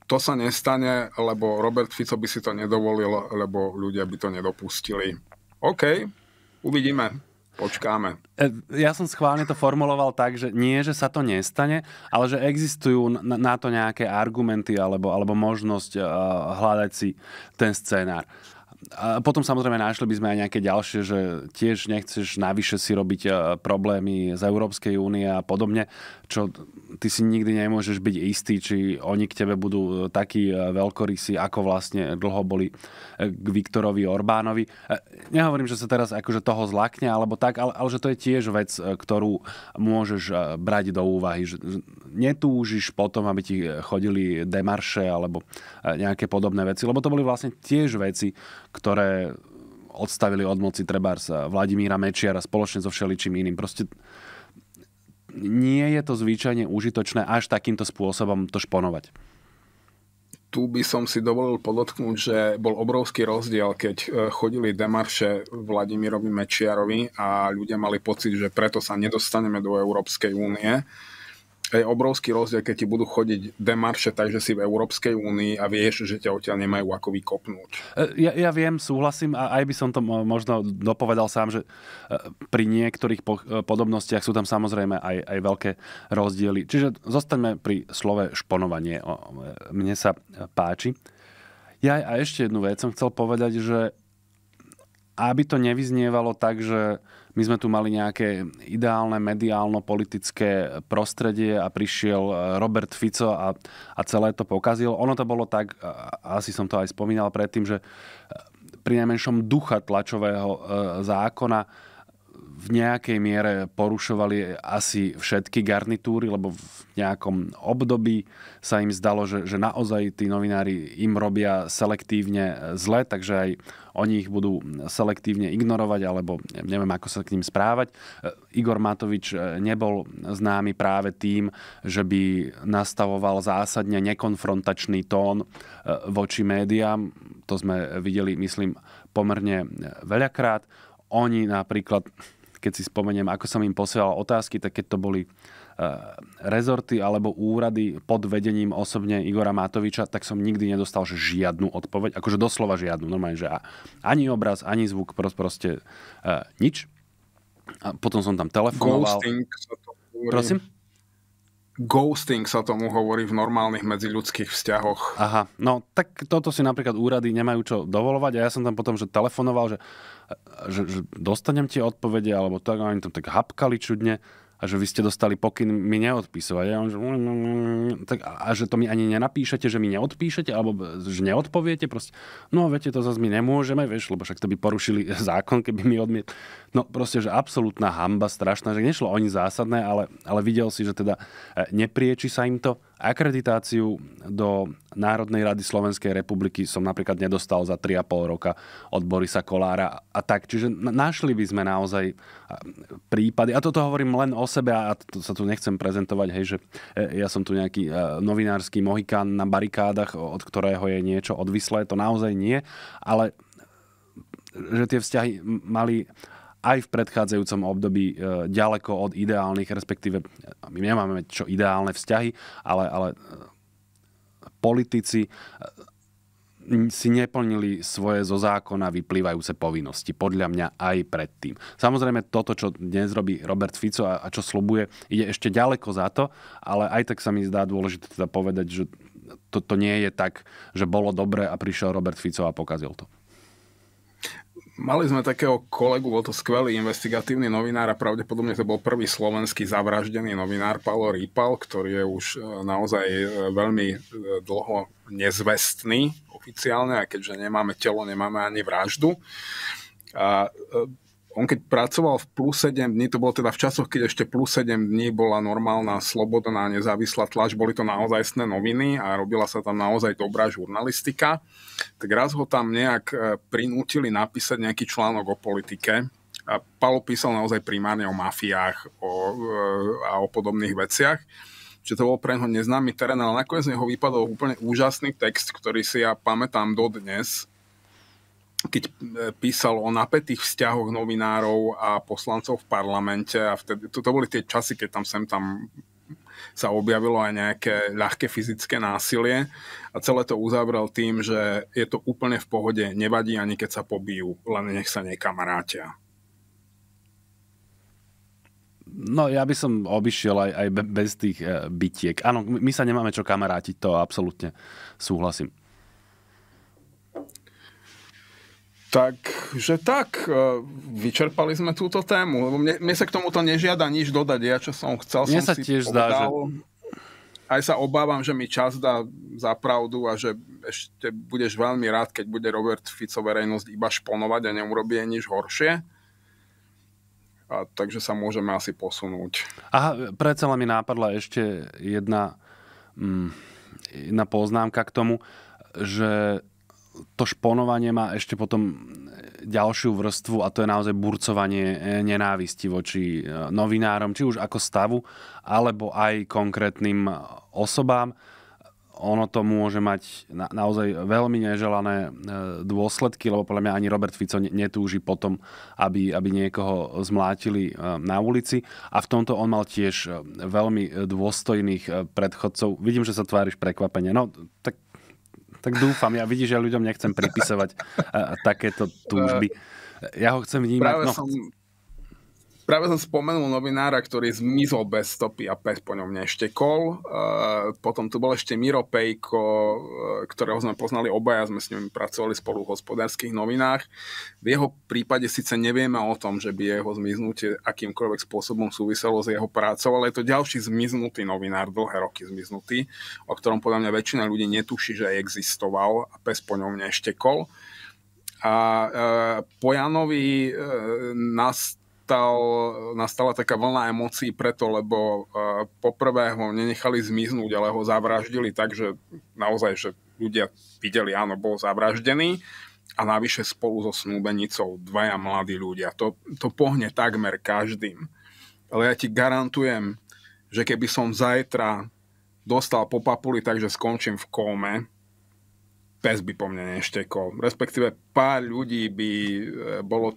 to sa nestane, lebo Robert Fico by si to nedovolil, lebo ľudia by to nedopustili. OK, uvidíme. Počkáme. E, ja som schválne to formuloval tak, že nie, že sa to nestane, ale že existujú na, to nejaké argumenty alebo, alebo možnosť uh, hľadať si ten scénár. A potom samozrejme našli by sme aj nejaké ďalšie, že tiež nechceš navyše si robiť e, problémy z Európskej únie a podobne, čo ty si nikdy nemôžeš byť istý, či oni k tebe budú e, takí e, veľkorysi, ako vlastne dlho boli k Viktorovi Orbánovi. Nehovorím, že sa teraz akože toho zlakne alebo tak, ale, ale že to je tiež vec, ktorú môžeš brať do úvahy. Že netúžiš potom, aby ti chodili demarše alebo nejaké podobné veci, lebo to boli vlastne tiež veci, ktoré odstavili od moci trebárs Vladimíra Mečiara spoločne so všeličím iným. Proste nie je to zvyčajne užitočné až takýmto spôsobom to šponovať. Tu by som si dovolil podotknúť, že bol obrovský rozdiel, keď e, chodili demarše Vladimirovi Mečiarovi a ľudia mali pocit, že preto sa nedostaneme do Európskej únie je obrovský rozdiel, keď ti budú chodiť demarše tak, že si v Európskej únii a vieš, že ťa odtiaľ nemajú ako vykopnúť. E, ja, ja viem, súhlasím a aj by som to možno dopovedal sám, že e, pri niektorých e, podobnostiach sú tam samozrejme aj, aj veľké rozdiely. Čiže zostaňme pri slove šponovanie. Mne sa páči. Ja a ešte jednu vec som chcel povedať, že aby to nevyznievalo tak, že my sme tu mali nejaké ideálne mediálno-politické prostredie a prišiel e, Robert Fico a, a celé to pokazil. Ono to bolo tak, asi som to aj spomínal predtým, že e, pri najmenšom ducha tlačového e, zákona v nejakej miere porušovali asi všetky garnitúry, lebo v nejakom období sa im zdalo, že, že naozaj tí novinári im robia selektívne zle, takže aj oni ich budú selektívne ignorovať, alebo neviem, ako sa k ním správať. Igor Matovič eh, nebol známy práve tým, že by nastavoval zásadne nekonfrontačný tón eh, voči médiám. To sme videli, myslím, pomerne eh, veľakrát. Oni napríklad keď si spomeniem, ako som im posielal otázky, tak keď to boli eh, rezorty alebo úrady pod vedením osobne Igora Matoviča, tak som nikdy nedostal že žiadnu odpoveď, akože doslova žiadnu, normálne, že ani obraz, ani zvuk, proste eh, nič. A potom som tam telefonoval. Ghosting sa to hovorí. Prosím? ghosting sa tomu hovorí v normálnych medziľudských vzťahoch. Aha, no tak toto si napríklad úrady nemajú čo dovolovať a ja som tam potom, že telefonoval, že, že, že dostanem tie odpovede alebo tak, a oni tam tak hapkali čudne a že vy ste dostali pokyn mi neodpísovať. A, on, že, tak, a, že to mi ani nenapíšete, že mi neodpíšete, alebo že neodpoviete proste. No viete, to zase my nemôžeme, vieš, lebo však to by porušili zákon, keby mi odmietli. No proste, že absolútna hamba, strašná, že nešlo nič zásadné, ale, ale videl si, že teda e, neprieči sa im to. Akreditáciu do Národnej rady Slovenskej republiky som napríklad nedostal za 3,5 roka od Borisa Kolára a tak. Čiže našli by sme naozaj prípady, a toto hovorím len o sebe a to sa tu nechcem prezentovať, hej, že e, ja som tu nejaký e, novinársky mohikán na barikádach, od ktorého je niečo odvislé, to naozaj nie, ale e, že tie vzťahy mali aj v predchádzajúcom období e, ďaleko od ideálnych, respektíve e, my nemáme čo ideálne vzťahy, ale, ale e, politici si neplnili svoje zo zákona vyplývajúce povinnosti. Podľa mňa aj predtým. Samozrejme, toto, čo dnes robí Robert Fico a, a čo slubuje, ide ešte ďaleko za to, ale aj tak sa mi zdá dôležité teda povedať, že to, to nie je tak, že bolo dobre a prišiel Robert Fico a pokazil to. Mali sme takého kolegu, bol to skvelý investigatívny novinár a pravdepodobne to bol prvý slovenský zavraždený novinár Paolo Rýpal, ktorý je už e, naozaj e, veľmi e, dlho nezvestný oficiálne, a keďže nemáme telo, nemáme ani vraždu. A on keď pracoval v plus 7 dní, to bolo teda v časoch, keď ešte plus 7 dní bola normálna, slobodná, nezávislá tlač, boli to naozajstné noviny a robila sa tam naozaj dobrá žurnalistika, tak raz ho tam nejak e, prinútili napísať nejaký článok o politike. A Paolo písal naozaj primárne o mafiách o, e, a o podobných veciach že to bol pre neho neznámy terén, ale nakoniec z neho vypadol úplne úžasný text, ktorý si ja pamätám dodnes keď e, písal o napätých vzťahoch novinárov a poslancov v parlamente a vtedy, to, to boli tie časy, keď tam sem tam sa objavilo aj nejaké ľahké fyzické násilie a celé to uzavrel tým, že je to úplne v pohode, nevadí ani keď sa pobijú, len nech sa nekamarátia. No ja by som obišiel aj, aj bez tých e, bytiek. Áno, my sa nemáme čo kamarátiť, to absolútne súhlasím. Takže tak, e, vyčerpali sme túto tému, lebo mne, mne sa k tomuto nežiada nič dodať, ja čo som chcel, mne som sa si tiež povedal. Zdá, že... Aj sa obávam, že mi čas dá za pravdu a že ešte budeš veľmi rád, keď bude Robert Fico verejnosť iba šponovať a neurobí nič horšie. A, takže sa môžeme asi posunúť. Aha, predsa mi nápadla ešte jedna, mm, jedna poznámka k tomu, že to šponovanie má ešte potom ďalšiu vrstvu a to je naozaj burcovanie eh, nenávisti voči eh, novinárom, či už ako stavu, alebo aj konkrétnym eh, osobám. Ono to môže mať na, naozaj veľmi neželané dôsledky, lebo podľa mňa ani Robert Fico netúži potom, aby, aby niekoho zmlátili na ulici. A v tomto on mal tiež veľmi dôstojných predchodcov. Vidím, že sa tváriš prekvapenie. No, tak tak dúfam. Ja vidím, že ľuďom nechcem pripisovať e, e, takéto túžby. Ja ho chcem vnímať. Práve no, som Práve som spomenul novinára, ktorý zmizol bez stopy a pes po ňom neštekol. E, potom tu bol ešte Miro Pejko, e, ktorého sme poznali obaja, sme s ním pracovali spolu v hospodárskych novinách. V jeho prípade síce nevieme o tom, že by jeho zmiznutie akýmkoľvek spôsobom súviselo s jeho prácou, ale je to ďalší zmiznutý novinár, dlhé roky zmiznutý, o ktorom podľa mňa väčšina ľudí netuší, že existoval a pes po ňom neštekol. A e, po Janovi e, nás nastal, nastala taká vlna emócií preto, lebo e, poprvé ho nenechali zmiznúť, ale ho zavraždili tak, že naozaj, že ľudia videli, áno, bol zavraždený a navyše spolu so snúbenicou dvaja mladí ľudia. To, to pohne takmer každým. Ale ja ti garantujem, že keby som zajtra dostal po papuli, takže skončím v kóme, pes by po mne neštekol. Respektíve pár ľudí by e, bolo e,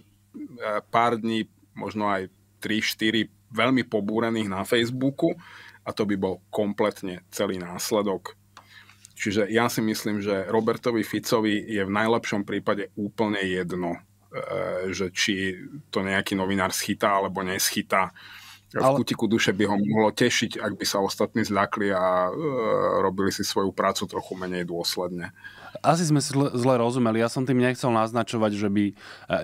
pár dní možno aj 3-4 veľmi pobúrených na Facebooku a to by bol kompletne celý následok. Čiže ja si myslím, že Robertovi Ficovi je v najlepšom prípade úplne jedno, e, že či to nejaký novinár schytá alebo neschytá. V ale... kutiku duše by ho mohlo tešiť, ak by sa ostatní zľakli a e, robili si svoju prácu trochu menej dôsledne. Asi sme si zle, zle rozumeli. Ja som tým nechcel naznačovať, že by e,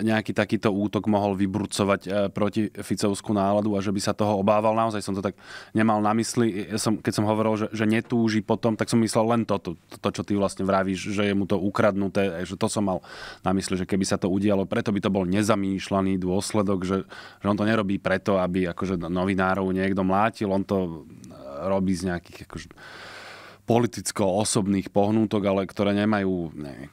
nejaký takýto útok mohol vyburcovať e, proti Ficovskú náladu a že by sa toho obával. Naozaj som to tak nemal na mysli. Ja e, som, keď som hovoril, že, že netúži potom, tak som myslel len toto, to, to, čo ty vlastne vravíš, že je mu to ukradnuté, že to som mal na mysli, že keby sa to udialo, preto by to bol nezamýšľaný dôsledok, že, že on to nerobí preto, aby akože novinárov niekto mlátil, on to robí z nejakých akože, politicko-osobných pohnútok, ale ktoré nemajú, ne,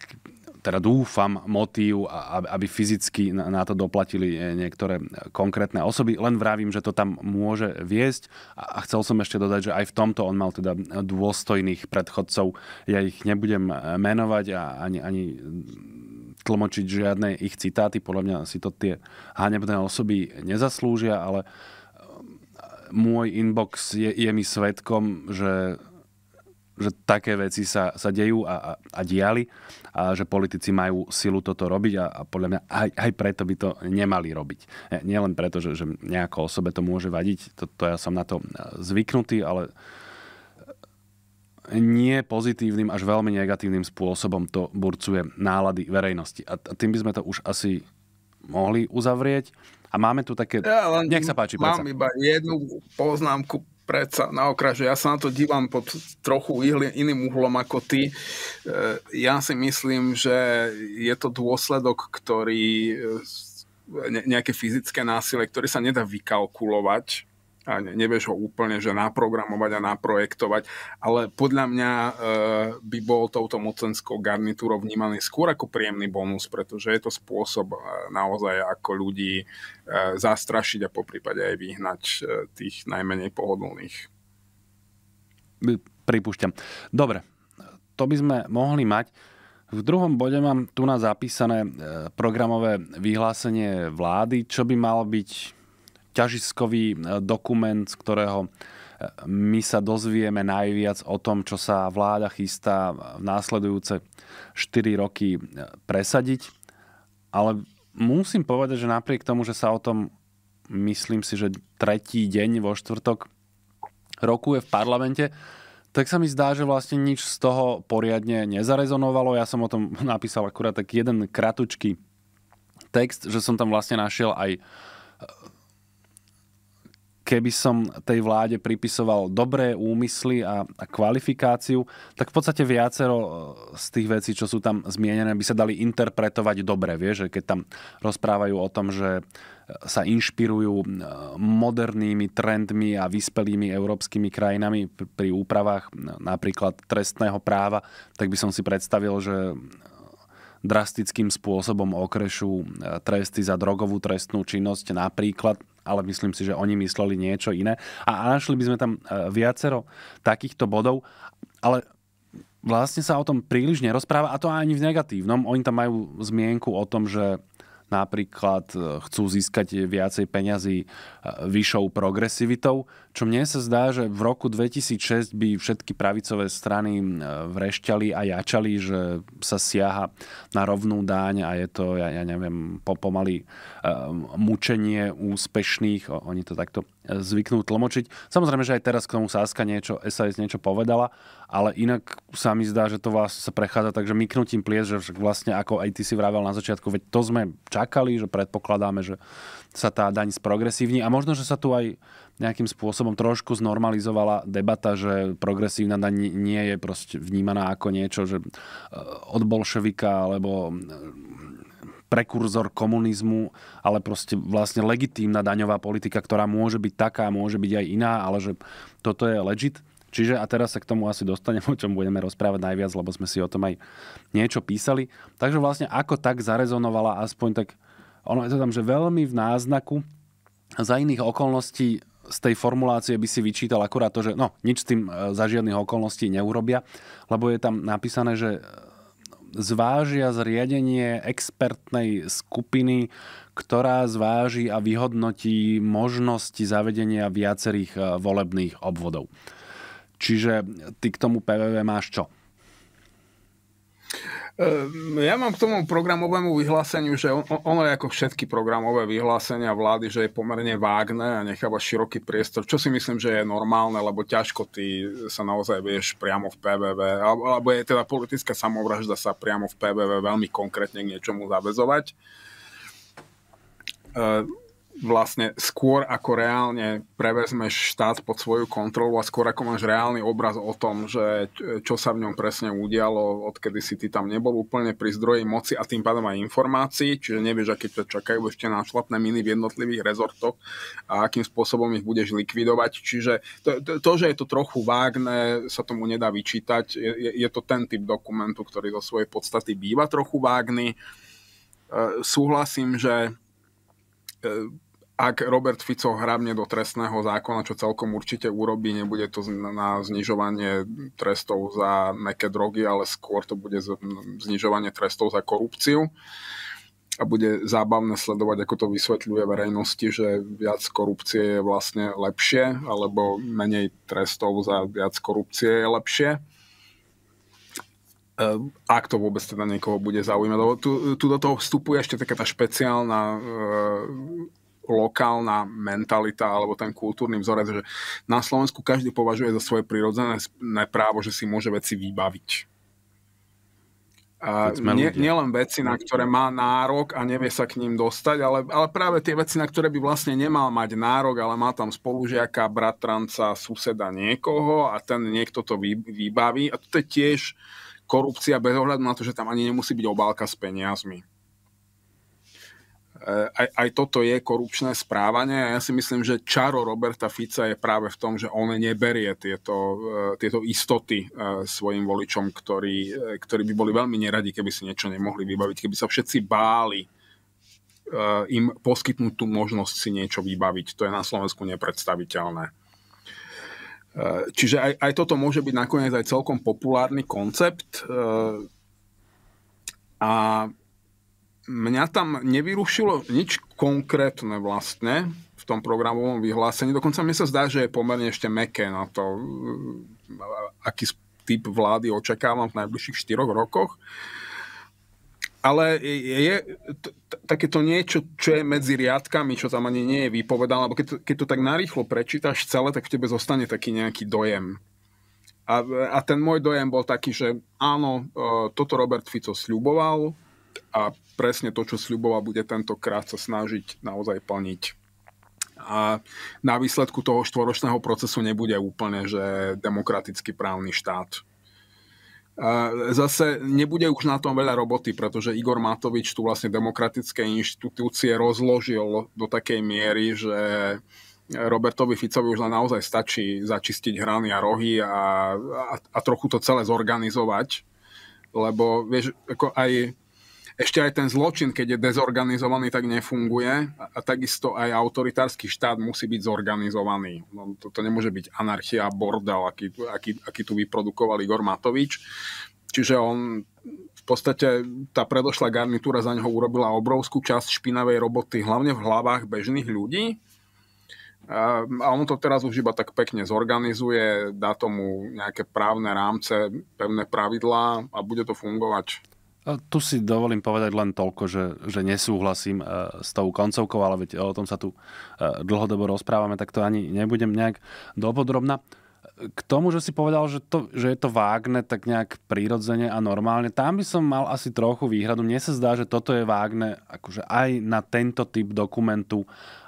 teda dúfam, motív, aby fyzicky na to doplatili e, niektoré e, konkrétne osoby. Len vravím, že to tam môže viesť. A chcel som ešte dodať, že aj v tomto on mal teda dôstojných predchodcov. Ja ich nebudem e, menovať a ani, ani tlmočiť žiadne ich citáty. Podľa mňa si to tie hanebné osoby nezaslúžia, ale môj inbox je, je mi svetkom, že že také veci sa, sa dejú a, a, a diali a že politici majú silu toto robiť a, a podľa mňa aj, aj preto by to nemali robiť. E, Nielen preto, že, že nejako osobe to môže vadiť, to, to ja som na to e, zvyknutý, ale nie pozitívnym až veľmi negatívnym spôsobom to burcuje nálady verejnosti. A, tým by sme to už asi mohli uzavrieť. A máme tu také... Ja, len Nech sa páči. Mám predsa. iba jednu poznámku predsa na okraže, ja sa na to dívam pod trochu iným uhlom ako ty. E, ja si myslím, že je to dôsledok, ktorý e, nejaké fyzické násilie, ktoré sa nedá vykalkulovať a nevieš ho úplne, že naprogramovať a naprojektovať, ale podľa mňa e, by bol touto mocenskou garnitúrou vnímaný skôr ako príjemný bonus, pretože je to spôsob e, naozaj ako ľudí e, zastrašiť a poprípade aj vyhnať e, tých najmenej pohodlných. Pripúšťam. Dobre, to by sme mohli mať. V druhom bode mám tu na zapísané e, programové vyhlásenie vlády, čo by malo byť ťažiskový e, dokument, z ktorého e, my sa dozvieme najviac o tom, čo sa vláda chystá v následujúce 4 roky e, presadiť. Ale musím povedať, že napriek tomu, že sa o tom myslím si, že tretí deň vo štvrtok roku je v parlamente, tak sa mi zdá, že vlastne nič z toho poriadne nezarezonovalo. Ja som o tom napísal akurát tak jeden kratučký text, že som tam vlastne našiel aj keby som tej vláde pripisoval dobré úmysly a, a kvalifikáciu, tak v podstate viacero e, z tých vecí, čo sú tam zmienené, by sa dali interpretovať dobre. Vie, že keď tam rozprávajú o tom, že e, sa inšpirujú e, modernými trendmi a vyspelými európskymi krajinami pri úpravách napríklad trestného práva, tak by som si predstavil, že drastickým spôsobom okrešu tresty za drogovú trestnú činnosť napríklad ale myslím si, že oni mysleli niečo iné. A našli by sme tam e, viacero takýchto bodov, ale vlastne sa o tom príliš nerozpráva a to ani v negatívnom. Oni tam majú zmienku o tom, že napríklad e, chcú získať viacej peňazí e, vyššou progresivitou, čo mne sa zdá, že v roku 2006 by všetky pravicové strany e, vrešťali a jačali, že sa siaha na rovnú dáň a je to, ja, ja neviem, pomaly mučenie úspešných, oni to takto zvyknú tlmočiť. Samozrejme, že aj teraz k tomu Sáska niečo, SAS niečo povedala, ale inak sa mi zdá, že to vlastne sa prechádza takže myknutím pliec, že vlastne ako aj ty si vravel na začiatku, veď to sme čakali, že predpokladáme, že sa tá daň sprogresívni a možno, že sa tu aj nejakým spôsobom trošku znormalizovala debata, že progresívna daň nie je proste vnímaná ako niečo, že e, od bolševika alebo e, prekurzor komunizmu, ale proste vlastne legitímna daňová politika, ktorá môže byť taká, môže byť aj iná, ale že toto je legit. Čiže a teraz sa k tomu asi dostaneme, o čom budeme rozprávať najviac, lebo sme si o tom aj niečo písali. Takže vlastne ako tak zarezonovala aspoň tak, ono je to tam, že veľmi v náznaku za iných okolností z tej formulácie by si vyčítal akurát to, že no, nič s tým e, za žiadnych okolností neurobia, lebo je tam napísané, že e, zvážia zriadenie expertnej skupiny, ktorá zváži a vyhodnotí možnosti zavedenia viacerých e, volebných obvodov. Čiže ty k tomu PVV máš čo? Ehm, ja mám k tomu programovému vyhláseniu, že ono je ako všetky programové vyhlásenia vlády, že je pomerne vágne a necháva široký priestor, čo si myslím, že je normálne, lebo ťažko ty sa naozaj vieš priamo v PVV, alebo je teda politická samovražda sa priamo v PVV veľmi konkrétne k niečomu zavezovať. Ehm, vlastne skôr ako reálne prevezmeš štát pod svoju kontrolu a skôr ako máš reálny obraz o tom, že čo sa v ňom presne udialo, odkedy si ty tam nebol úplne pri zdroji moci a tým pádom aj informácií, čiže nevieš, aké ťa čakajú ešte nášlapné miny v jednotlivých rezortoch a akým spôsobom ich budeš likvidovať. Čiže to, to, to že je to trochu vágne, sa tomu nedá vyčítať. Je, je to ten typ dokumentu, ktorý zo svojej podstaty býva trochu vágny. E, súhlasím, že e, ak Robert Fico hrábne do trestného zákona, čo celkom určite urobí, nebude to na znižovanie trestov za meké drogy, ale skôr to bude znižovanie trestov za korupciu. A bude zábavné sledovať, ako to vysvetľuje verejnosti, že viac korupcie je vlastne lepšie, alebo menej trestov za viac korupcie je lepšie eh, ak to vôbec teda niekoho bude zaujímať. tu, tu do toho vstupuje ešte taká tá špeciálna eh, lokálna mentalita alebo ten kultúrny vzorec, že na Slovensku každý považuje za svoje prirodzené právo, že si môže veci vybaviť. Nie, nielen veci, na ktoré má nárok a nevie sa k ním dostať, ale, ale práve tie veci, na ktoré by vlastne nemal mať nárok, ale má tam spolužiaka, bratranca, suseda niekoho a ten niekto to vy, vybaví. A to je tiež korupcia bez ohľadu na to, že tam ani nemusí byť obálka s peniazmi. E, aj, aj toto je korupčné správanie a ja si myslím, že čaro Roberta Fica je práve v tom, že on neberie tieto, e, tieto istoty e, svojim voličom, ktorí, ktorí by boli veľmi neradi, keby si niečo nemohli vybaviť, keby sa všetci báli im poskytnúť tú možnosť si niečo vybaviť. To je na Slovensku nepredstaviteľné. Čiže aj, aj toto môže byť nakoniec aj celkom populárny koncept. A mňa tam nevyrušilo nič konkrétne vlastne v tom programovom vyhlásení. Dokonca mi sa zdá, že je pomerne ešte meké na to, aký typ vlády očakávam v najbližších 4 rokoch. Ale je takéto niečo, čo je medzi riadkami, čo tam ani nie je vypovedané, lebo keď, to, keď to tak narýchlo prečítaš celé, tak v tebe zostane taký nejaký dojem. A, a ten môj dojem bol taký, že áno, e, toto Robert Fico sľuboval, a presne to, čo sľuboval, bude tentokrát sa snažiť naozaj plniť. A na výsledku toho štvoročného procesu nebude úplne, že demokratický právny štát. Zase nebude už na tom veľa roboty, pretože Igor Matovič tu vlastne demokratické inštitúcie rozložil do takej miery, že Robertovi Ficovi už len naozaj stačí začistiť hrany a rohy a, a, a trochu to celé zorganizovať. Lebo vieš, ako aj ešte aj ten zločin, keď je dezorganizovaný, tak nefunguje. A takisto aj autoritársky štát musí byť zorganizovaný. No, to, to nemôže byť anarchia a bordel, aký, aký, aký tu vyprodukoval Igor Matovič. Čiže on v podstate tá predošlá garnitúra za neho urobila obrovskú časť špinavej roboty, hlavne v hlavách bežných ľudí. A on to teraz už iba tak pekne zorganizuje, dá tomu nejaké právne rámce, pevné pravidlá a bude to fungovať. Tu si dovolím povedať len toľko, že, že nesúhlasím e, s tou koncovkou, ale veď o tom sa tu e, dlhodobo rozprávame, tak to ani nebudem nejak dopodrobná. K tomu, že si povedal, že, to, že je to vágne, tak nejak prírodzene a normálne, tam by som mal asi trochu výhradu. Mne sa zdá, že toto je vágne akože aj na tento typ dokumentu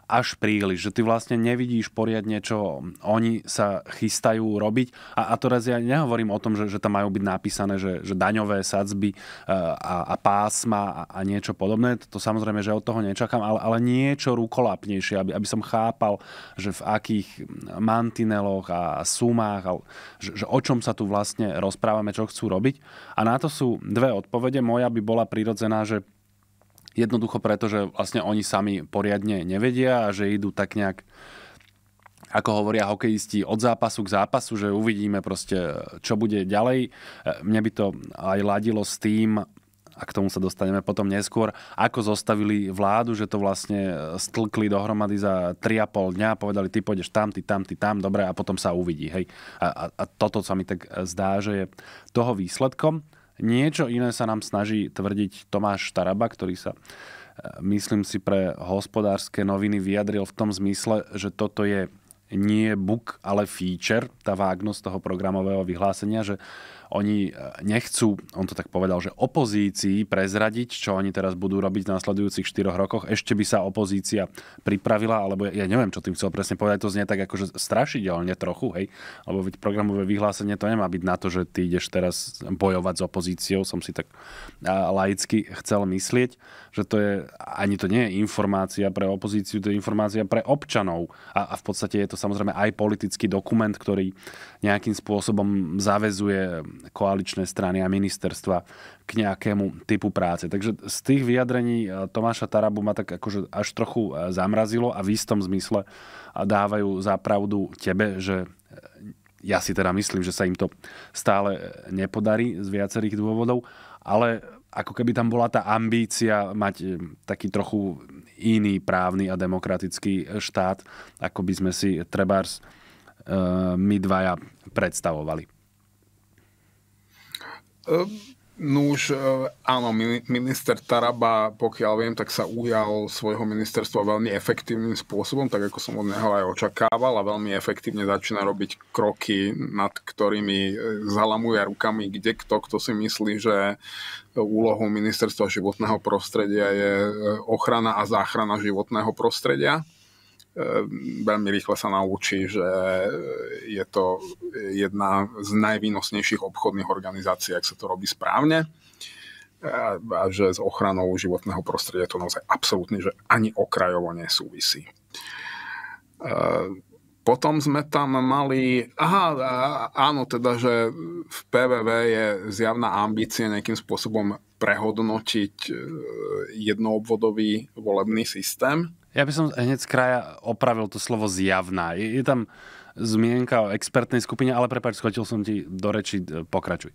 až príliš, že ty vlastne nevidíš poriadne, čo oni sa chystajú robiť. A, a teraz ja nehovorím o tom, že, že tam majú byť napísané, že, že daňové sadzby e, a, a pásma a, a niečo podobné. To, to samozrejme, že od toho nečakám, ale, ale niečo rukolapnejšie, aby, aby som chápal, že v akých mantineloch a sumách, a, že, že o čom sa tu vlastne rozprávame, čo chcú robiť. A na to sú dve odpovede. Moja by bola prirodzená, že Jednoducho preto, že vlastne oni sami poriadne nevedia a že idú tak nejak ako hovoria hokejisti, od zápasu k zápasu, že uvidíme proste, čo bude ďalej. E, mne by to aj ladilo s tým, a k tomu sa dostaneme potom neskôr, ako zostavili vládu, že to vlastne e, stlkli dohromady za 3,5 dňa, povedali, ty pôjdeš tam, ty tam, ty tam, dobre, a potom sa uvidí. Hej. A, a, a toto sa mi tak e, zdá, že je toho výsledkom. Niečo iné sa nám snaží tvrdiť Tomáš Taraba, ktorý sa e, myslím si pre hospodárske noviny vyjadril v tom zmysle, že toto je nie book, ale feature, tá vágnosť toho programového vyhlásenia, že oni e, nechcú, on to tak povedal, že opozícii prezradiť, čo oni teraz budú robiť v následujúcich 4 rokoch. Ešte by sa opozícia pripravila, alebo ja, ja neviem, čo tým chcel presne povedať, to znie tak akože strašidelne trochu, hej, lebo veď programové vyhlásenie to nemá byť na to, že ty ideš teraz bojovať s opozíciou, som si tak laicky chcel myslieť, že to je, ani to nie je informácia pre opozíciu, to je informácia pre občanov. A, a v podstate je to samozrejme aj politický dokument, ktorý nejakým spôsobom zavezuje koaličné strany a ministerstva k nejakému typu práce. Takže z tých vyjadrení e, Tomáša Tarabu ma tak akože až trochu e, zamrazilo a v istom zmysle dávajú za pravdu tebe, že e, ja si teda myslím, že sa im to stále nepodarí z viacerých dôvodov, ale ako keby tam bola tá ambícia mať taký trochu iný právny a demokratický štát, ako by sme si trebárs Eh, my dvaja predstavovali? Eh, no už eh, áno, minister Taraba, pokiaľ viem, tak sa ujal svojho ministerstva veľmi efektívnym spôsobom, tak ako som od neho aj očakával a veľmi efektívne začína robiť kroky, nad ktorými zalamuje rukami kde kto, kto si myslí, že úlohou ministerstva životného prostredia je ochrana a záchrana životného prostredia Ehm, veľmi rýchle sa naučí, že e, je to jedna z najvýnosnejších obchodných organizácií, ak sa to robí správne a, e, a že s ochranou životného prostredia to naozaj absolútne, že ani okrajovo nesúvisí. E, potom sme tam mali, aha, áno, teda, že v PVV je zjavná ambícia nejakým spôsobom prehodnotiť e, jednoobvodový volebný systém ja by som hneď z kraja opravil to slovo zjavná. Je, je tam zmienka o expertnej skupine, ale prepáč, schotil som ti do reči, e, pokračuj.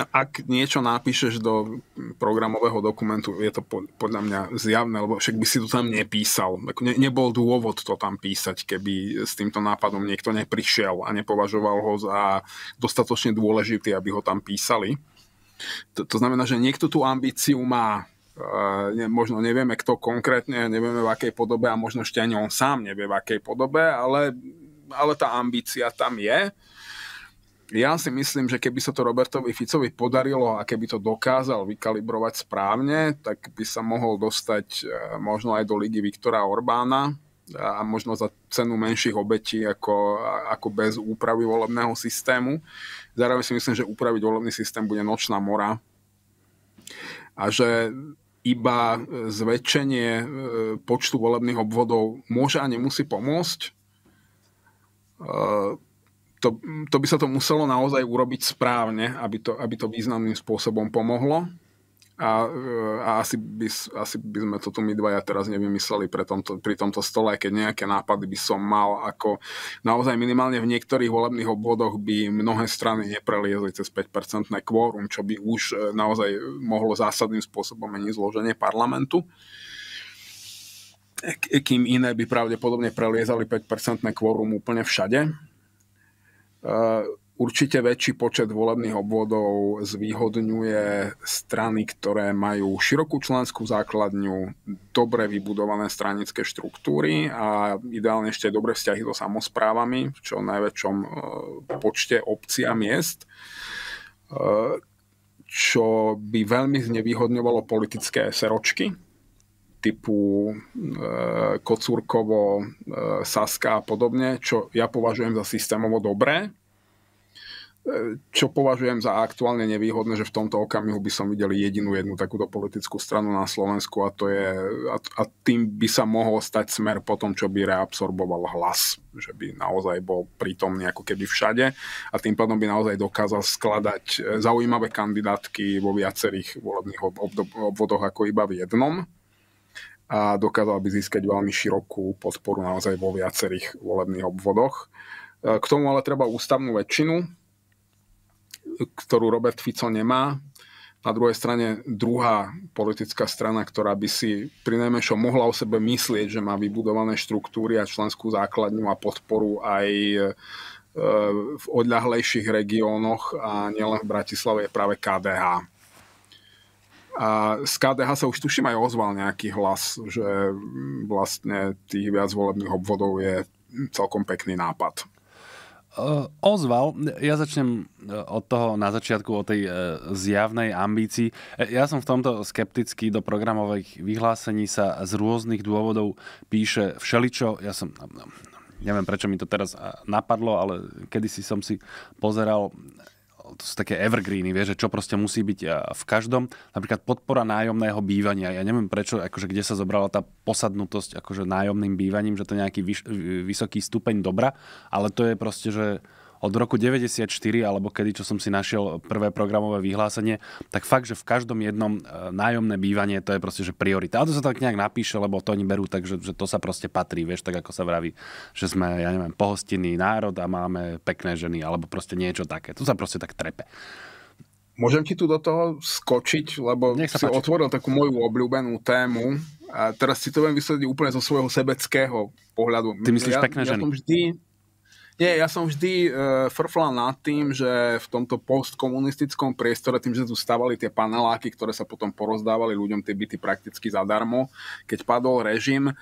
No, ak niečo napíšeš do programového dokumentu, je to podľa mňa zjavné, lebo však by si to tam nepísal. Ne, nebol dôvod to tam písať, keby s týmto nápadom niekto neprišiel a nepovažoval ho za dostatočne dôležitý, aby ho tam písali. To, to znamená, že niekto tú ambíciu má ne, možno nevieme kto konkrétne, nevieme v akej podobe a možno ešte ani on sám nevie v akej podobe, ale, ale tá ambícia tam je. Ja si myslím, že keby sa to Robertovi Ficovi podarilo a keby to dokázal vykalibrovať správne, tak by sa mohol dostať e, možno aj do ligy Viktora Orbána a možno za cenu menších obetí ako, ako bez úpravy volebného systému. Zároveň si myslím, že upraviť volebný systém bude nočná mora, a že iba e, zväčšenie e, počtu volebných obvodov môže a nemusí pomôcť. E, to, to by sa to muselo naozaj urobiť správne, aby to, aby to významným spôsobom pomohlo. A, e, a asi, by, asi by sme to tu my dvaja teraz nevymysleli pre tomto, pri tomto stole, keď nejaké nápady by som mal, ako naozaj minimálne v niektorých volebných obvodoch by mnohé strany nepreliezli cez 5-percentné kvórum, čo by už e, naozaj mohlo zásadným spôsobom meniť zloženie parlamentu e, kým iné by pravdepodobne preliezali 5 kvorum kvórum úplne všade. Určite väčší počet volebných obvodov zvýhodňuje strany, ktoré majú širokú členskú základňu, dobre vybudované stranické štruktúry a ideálne ešte dobre vzťahy so samozprávami, v čo najväčšom e, počte obcí a miest e, čo by veľmi znevýhodňovalo politické seročky typu e, Kocúrkovo, e, Saska a podobne, čo ja považujem za systémovo dobré, čo považujem za aktuálne nevýhodné, že v tomto okamihu by som videl jedinú jednu takúto politickú stranu na Slovensku a, to je, a, a tým by sa mohol stať smer po tom, čo by reabsorboval hlas. Že by naozaj bol prítomný ako keby všade a tým pádom by naozaj dokázal skladať e, zaujímavé kandidátky vo viacerých volebných obvodoch ako iba v jednom a dokázal by získať veľmi širokú podporu naozaj vo viacerých volebných obvodoch. E, k tomu ale treba ústavnú väčšinu, ktorú Robert Fico nemá. Na druhej strane druhá politická strana, ktorá by si pri najmenšom mohla o sebe myslieť, že má vybudované štruktúry a členskú základňu a podporu aj e, v odľahlejších regiónoch a nielen v Bratislave je práve KDH. A z KDH sa už tuším aj ozval nejaký hlas, že vlastne tých viac volebných obvodov je celkom pekný nápad ozval. Ja začnem e, od toho na začiatku, o tej e, zjavnej ambícii. E, ja som v tomto skeptický, do programových vyhlásení sa z rôznych dôvodov píše všeličo. Ja som no, no, neviem prečo mi to teraz napadlo, ale kedysi som si pozeral to sú také evergreeny, vieš, že čo proste musí byť eh, v každom. Napríklad podpora nájomného bývania. Ja neviem prečo, akože kde sa zobrala tá posadnutosť akože nájomným bývaním, že to je nejaký vyš, vysoký stupeň dobra, ale to je proste, že od roku 94, alebo kedy, čo som si našiel prvé programové vyhlásenie, tak fakt, že v každom jednom e, nájomné bývanie, to je proste že priorita. A to sa tak nejak napíše, lebo to oni berú, takže že to sa proste patrí, vieš, tak ako sa vraví, že sme, ja neviem, pohostinný národ a máme pekné ženy, alebo proste niečo také. To sa proste tak trepe. Môžem ti tu do toho skočiť, lebo Nech si páči. otvoril takú moju obľúbenú tému a teraz si to budem vysvetliť úplne zo svojho sebeckého pohľadu. Ty myslíš ja, pekné ja ženy? Vždy, nie, ja som vždy uh, frflal nad tým, že v tomto postkomunistickom priestore, tým, že tu stavali tie paneláky, ktoré sa potom porozdávali ľuďom, tie byty prakticky zadarmo, keď padol režim,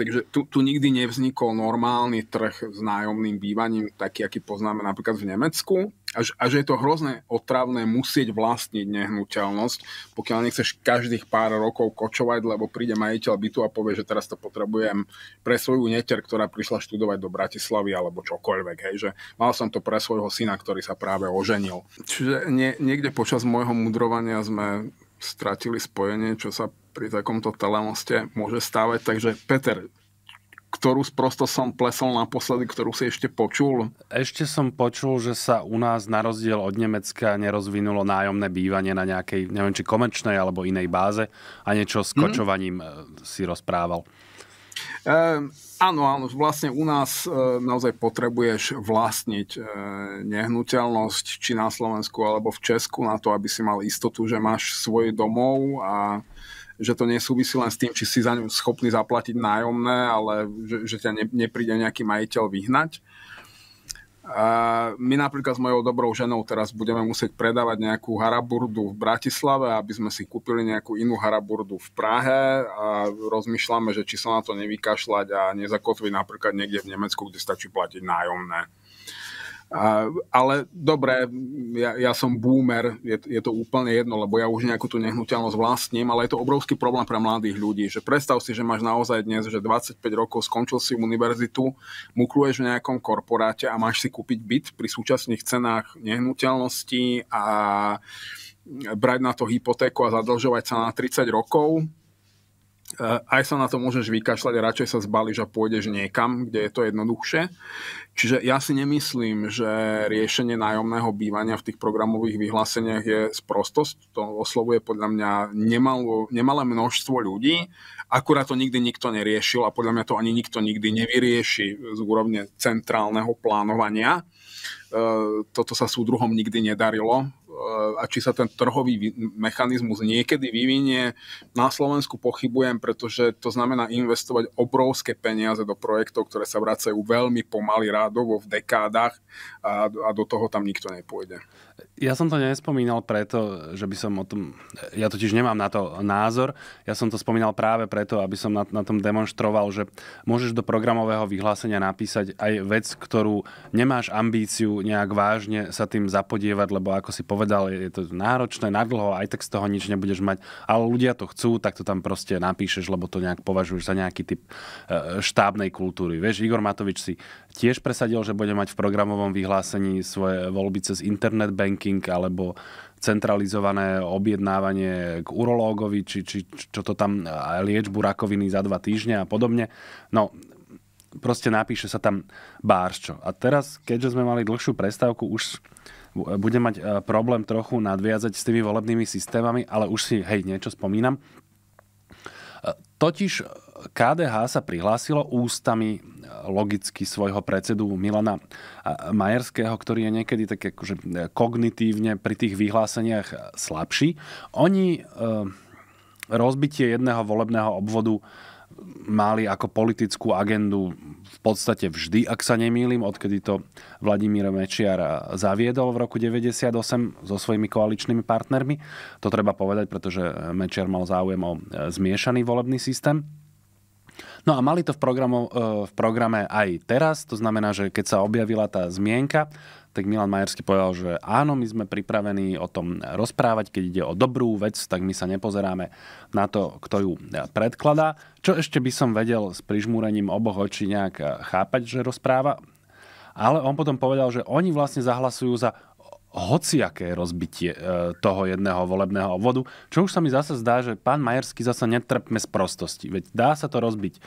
Takže tu, tu nikdy nevznikol normálny trh s nájomným bývaním, taký, aký poznáme napríklad v Nemecku. A, a že je to hrozné otravné musieť vlastniť nehnuteľnosť, pokiaľ nechceš každých pár rokov kočovať, lebo príde majiteľ bytu a povie, že teraz to potrebujem pre svoju neter, ktorá prišla študovať do Bratislavy alebo čokoľvek. Hej, že mal som to pre svojho syna, ktorý sa práve oženil. Čiže nie, niekde počas môjho mudrovania sme stratili spojenie, čo sa pri takomto telemoste môže stávať. Takže Peter, ktorú sprosto som plesol naposledy, ktorú si ešte počul? Ešte som počul, že sa u nás na rozdiel od Nemecka nerozvinulo nájomné bývanie na nejakej, neviem či komerčnej alebo inej báze a niečo s mhm. kočovaním hmm. si rozprával. E, áno, áno, vlastne u nás e, naozaj potrebuješ vlastniť e, nehnuteľnosť, či na Slovensku alebo v Česku, na to, aby si mal istotu, že máš svoj domov a že to nesúvisí len s tým, či si za ňu schopný zaplatiť nájomné, ale že, že ťa ne, nepríde nejaký majiteľ vyhnať. A my napríklad s mojou dobrou ženou teraz budeme musieť predávať nejakú haraburdu v Bratislave, aby sme si kúpili nejakú inú haraburdu v Prahe a rozmýšľame, že či sa na to nevykašľať a nezakotviť napríklad niekde v Nemecku, kde stačí platiť nájomné. A, ale dobre, ja, ja som boomer, je, je to úplne jedno, lebo ja už nejakú tú nehnuteľnosť vlastním, ale je to obrovský problém pre mladých ľudí. Že predstav si, že máš naozaj dnes, že 25 rokov skončil si univerzitu, mukluješ v nejakom korporáte a máš si kúpiť byt pri súčasných cenách nehnuteľnosti a brať na to hypotéku a zadlžovať sa na 30 rokov Eh, aj sa na to môžeš vykašľať, radšej sa zbališ a pôjdeš niekam, kde je to jednoduchšie. Čiže ja si nemyslím, že riešenie nájomného bývania v tých programových vyhláseniach je sprostosť. To oslovuje podľa mňa nemalo, nemalé množstvo ľudí. Akurát to nikdy nikto neriešil a podľa mňa to ani nikto nikdy nevyrieši z úrovne centrálneho plánovania. Eh, toto sa súdruhom nikdy nedarilo a či sa ten trhový mechanizmus niekedy vyvinie, na Slovensku pochybujem, pretože to znamená investovať obrovské peniaze do projektov, ktoré sa vracajú veľmi pomaly rádovo v dekádach a, a do toho tam nikto nepôjde. Ja som to nespomínal preto, že by som o tom... Ja totiž nemám na to názor. Ja som to spomínal práve preto, aby som na, na tom demonstroval, že môžeš do programového vyhlásenia napísať aj vec, ktorú nemáš ambíciu nejak vážne sa tým zapodievať, lebo ako si povedal, je to náročné, nadlho, aj tak z toho nič nebudeš mať. Ale ľudia to chcú, tak to tam proste napíšeš, lebo to nejak považuješ za nejaký typ e, štábnej kultúry. Vieš, Igor Matovič si tiež presadil, že bude mať v programovom vyhlásení svoje voľby cez internet bank banking alebo centralizované objednávanie k urológovi, či, či čo to tam, liečbu rakoviny za dva týždne a podobne. No, proste napíše sa tam bárčo. A teraz, keďže sme mali dlhšiu prestávku, už bude mať e, problém trochu nadviazať s tými volebnými systémami, ale už si, hej, niečo spomínam. E, totiž KDH sa prihlásilo ústami e, logicky svojho predsedu Milana e, Majerského, ktorý je niekedy tak akože e, kognitívne pri tých vyhláseniach slabší. Oni rozbitie jedného volebného obvodu mali ako politickú agendu v podstate vždy, ak sa nemýlim, odkedy to Vladimír Mečiar zaviedol v roku 98 so svojimi koaličnými partnermi. To treba povedať, pretože Mečiar mal záujem o zmiešaný volebný systém. No a mali to v, programu, eh, v programe aj teraz, to znamená, že keď sa objavila tá zmienka, tak Milan Majersky povedal, že áno, my sme pripravení o tom rozprávať, keď ide o dobrú vec, tak my sa nepozeráme na to, kto ju eh, predkladá. Čo ešte by som vedel s prižmúrením oboch očí nejak eh, chápať, že rozpráva, ale on potom povedal, že oni vlastne zahlasujú za hociaké rozbitie e, toho jedného volebného obvodu, čo už sa mi zase zdá, že pán Majerský zase netrpme z prostosti. Veď dá sa to rozbiť e,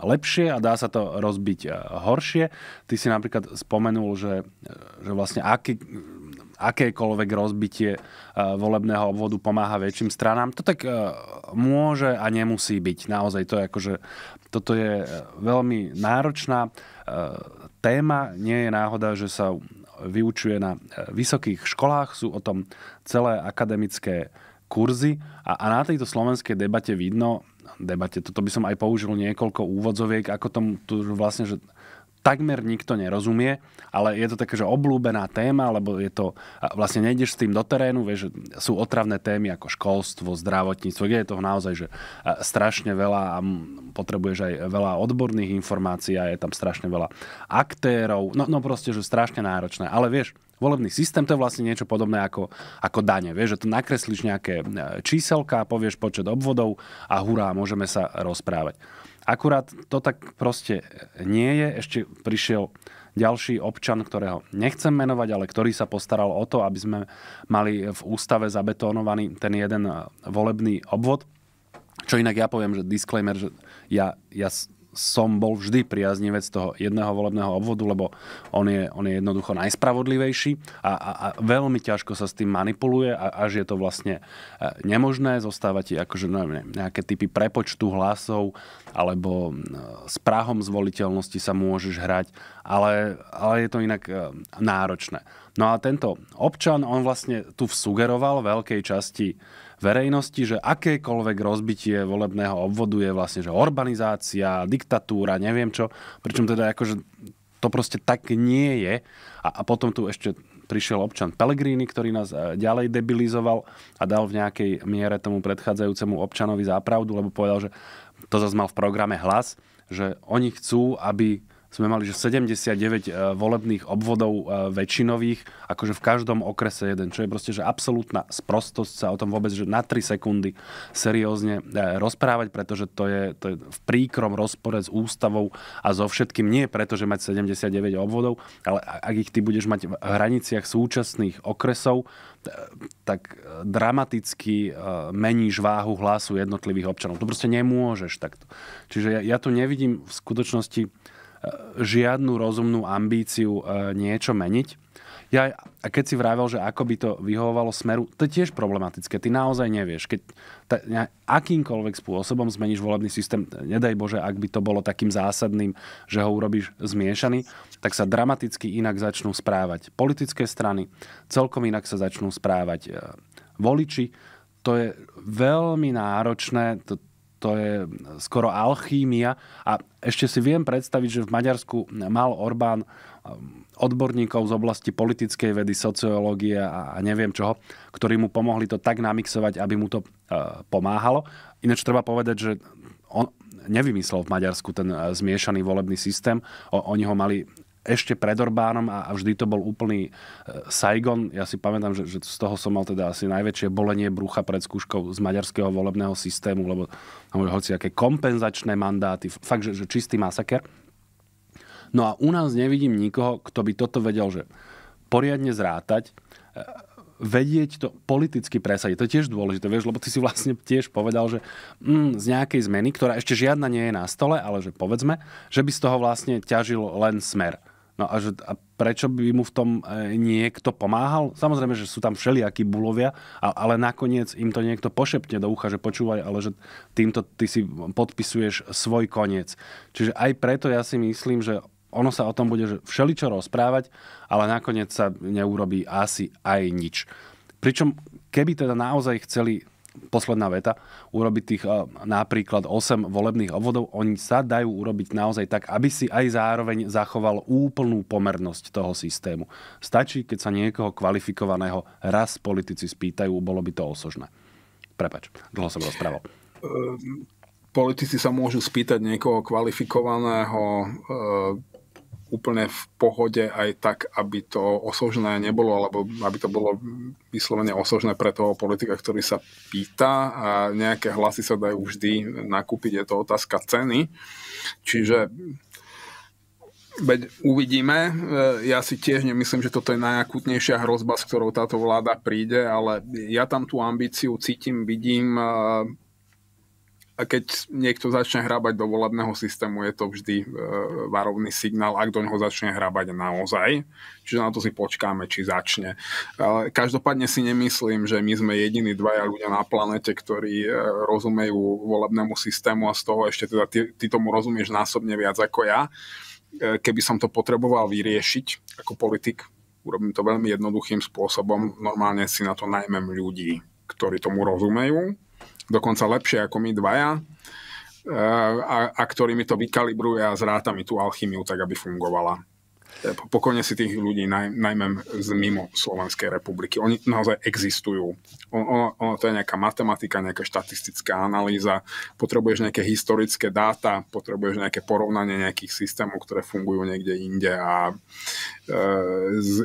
lepšie a dá sa to rozbiť e, horšie. Ty si napríklad spomenul, že, že vlastne aký, akékoľvek rozbitie volebného obvodu pomáha väčším stranám. To tak môže a nemusí byť. Naozaj to je akože, toto je veľmi náročná téma. Nie je náhoda, že sa vyučuje na e, vysokých školách, sú o tom celé akademické kurzy a, a na tejto slovenskej debate vidno, debate, toto by som aj použil niekoľko úvodzoviek, ako tomu tu vlastne, že takmer nikto nerozumie, ale je to také, že oblúbená téma, lebo je to, vlastne nejdeš s tým do terénu, vieš, sú otravné témy ako školstvo, zdravotníctvo, kde je toho naozaj, že strašne veľa a potrebuješ aj veľa odborných informácií a je tam strašne veľa aktérov, no, no proste, že strašne náročné, ale vieš, volebný systém, to je vlastne niečo podobné ako, ako dane. Vieš, že tu nakreslíš nejaké e, číselka, povieš počet obvodov a hurá, môžeme sa rozprávať. Akurát to tak proste nie je. Ešte prišiel ďalší občan, ktorého nechcem menovať, ale ktorý sa postaral o to, aby sme mali v ústave zabetónovaný ten jeden volebný obvod. Čo inak ja poviem, že disclaimer, že ja, ja som bol vždy priaznivec toho jedného volebného obvodu, lebo on je, on je jednoducho najspravodlivejší a, a, a veľmi ťažko sa s tým manipuluje a až je to vlastne e, nemožné. Zostávať akože, no, neviem, nejaké typy prepočtu hlasov alebo e, s práhom zvoliteľnosti sa môžeš hrať, ale, ale je to inak e, náročné. No a tento občan, on vlastne tu sugeroval veľkej časti verejnosti, že akékoľvek rozbitie volebného obvodu je vlastne, že urbanizácia, diktatúra, neviem čo, pričom teda akože to proste tak nie je. A, a potom tu ešte prišiel občan Pellegrini, ktorý nás e, ďalej debilizoval a dal v nejakej miere tomu predchádzajúcemu občanovi zápravdu, lebo povedal, že to zase mal v programe hlas, že oni chcú, aby sme mali že 79 e, volebných obvodov e, väčšinových, akože v každom okrese jeden, čo je proste že absolútna sprostosť sa o tom vôbec že na 3 sekundy seriózne e, rozprávať, pretože to je, to je v príkrom rozpore s ústavou a so všetkým. Nie preto, že mať 79 obvodov, ale ak ich ty budeš mať v hraniciach súčasných okresov, tak dramaticky meníš váhu hlasu jednotlivých občanov. To proste nemôžeš takto. Čiže ja, ja tu nevidím v skutočnosti žiadnu rozumnú ambíciu e, niečo meniť. Ja, a keď si vravel, že ako by to vyhovovalo smeru, to je tiež problematické. Ty naozaj nevieš. Keď ta, akýmkoľvek spôsobom zmeníš volebný systém, nedaj Bože, ak by to bolo takým zásadným, že ho urobíš zmiešaný, tak sa dramaticky inak začnú správať politické strany, celkom inak sa začnú správať e, voliči. To je veľmi náročné, to, to je skoro alchímia. A ešte si viem predstaviť, že v Maďarsku mal Orbán ehm, odborníkov z oblasti politickej vedy, sociológie a neviem čoho, ktorí mu pomohli to tak namixovať, aby mu to ehm, pomáhalo. Ináč treba povedať, že on nevymyslel v Maďarsku ten ehm, zmiešaný volebný systém. oni ho mali ešte pred Orbánom a, a vždy to bol úplný e, Saigon. Ja si pamätám, že, že z toho som mal teda asi najväčšie bolenie brucha pred skúškou z maďarského volebného systému, lebo tam boli aké kompenzačné mandáty. Fakt, že, že čistý masaker. No a u nás nevidím nikoho, kto by toto vedel, že poriadne zrátať, e, vedieť to politicky presadiť. To je tiež dôležité, vieš, lebo ty si vlastne tiež povedal, že mm, z nejakej zmeny, ktorá ešte žiadna nie je na stole, ale že povedzme, že by z toho vlastne ťažil len smer. No a, že, a prečo by mu v tom e, niekto pomáhal? Samozrejme, že sú tam všelijakí bulovia, ale nakoniec im to niekto pošepne do ucha, že počúvaj, ale že týmto ty si podpisuješ svoj koniec. Čiže aj preto ja si myslím, že ono sa o tom bude všeličo rozprávať, ale nakoniec sa neurobí asi aj nič. Pričom keby teda naozaj chceli posledná veta, urobiť tých eh, napríklad 8 volebných obvodov, oni sa dajú urobiť naozaj tak, aby si aj zároveň zachoval úplnú pomernosť toho systému. Stačí, keď sa niekoho kvalifikovaného raz politici spýtajú, bolo by to osožné. Prepač, dlho som rozprával. Ehm, politici sa môžu spýtať niekoho kvalifikovaného eh, úplne v pohode aj tak, aby to osožné nebolo, alebo aby to bolo vyslovene osožné pre toho politika, ktorý sa pýta a nejaké hlasy sa dajú vždy nakúpiť, je to otázka ceny. Čiže uvidíme. Ja si tiež nemyslím, že toto je najakutnejšia hrozba, s ktorou táto vláda príde, ale ja tam tú ambíciu cítim, vidím a keď niekto začne hrábať do volebného systému, je to vždy e, varovný signál, ak do neho začne hrábať naozaj. Čiže na to si počkáme, či začne. Ale každopádne si nemyslím, že my sme jediní dvaja ľudia na planete, ktorí e, rozumejú volebnému systému a z toho ešte teda ty, ty tomu rozumieš násobne viac ako ja. E, keby som to potreboval vyriešiť ako politik, urobím to veľmi jednoduchým spôsobom. Normálne si na to najmem ľudí, ktorí tomu rozumejú dokonca lepšie ako my dvaja, eh, a, a ktorý mi to vykalibruje a zráta mi tú alchymiu tak, aby fungovala. Eh, pokojne si tých ľudí, naj, najmä z mimo Slovenskej republiky. Oni naozaj existujú. Ono, ono to je nejaká matematika, nejaká štatistická analýza. Potrebuješ nejaké historické dáta, potrebuješ nejaké porovnanie nejakých systémov, ktoré fungujú niekde inde a e,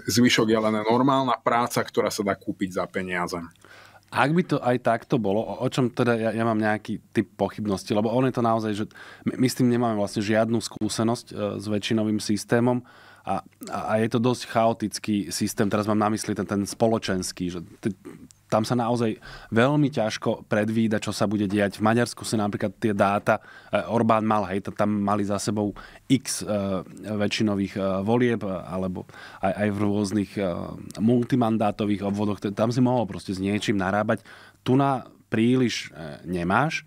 zvyšok je len normálna práca, ktorá sa dá kúpiť za peniaze. Ak by to aj takto bolo, o čom teda ja, ja mám nejaký typ pochybnosti, lebo on je to naozaj, že my, my s tým nemáme vlastne žiadnu skúsenosť e, s väčšinovým systémom a, a je to dosť chaotický systém, teraz mám na mysli ten, ten spoločenský, že tam sa naozaj veľmi ťažko predvída, čo sa bude diať. V Maďarsku si napríklad tie dáta eh, Orbán mal, hej, tam mali za sebou x eh, väčšinových eh, volieb, alebo aj, aj v rôznych multimandátových obvodoch, tam si mohol proste s niečím narábať. Tu na príliš nemáš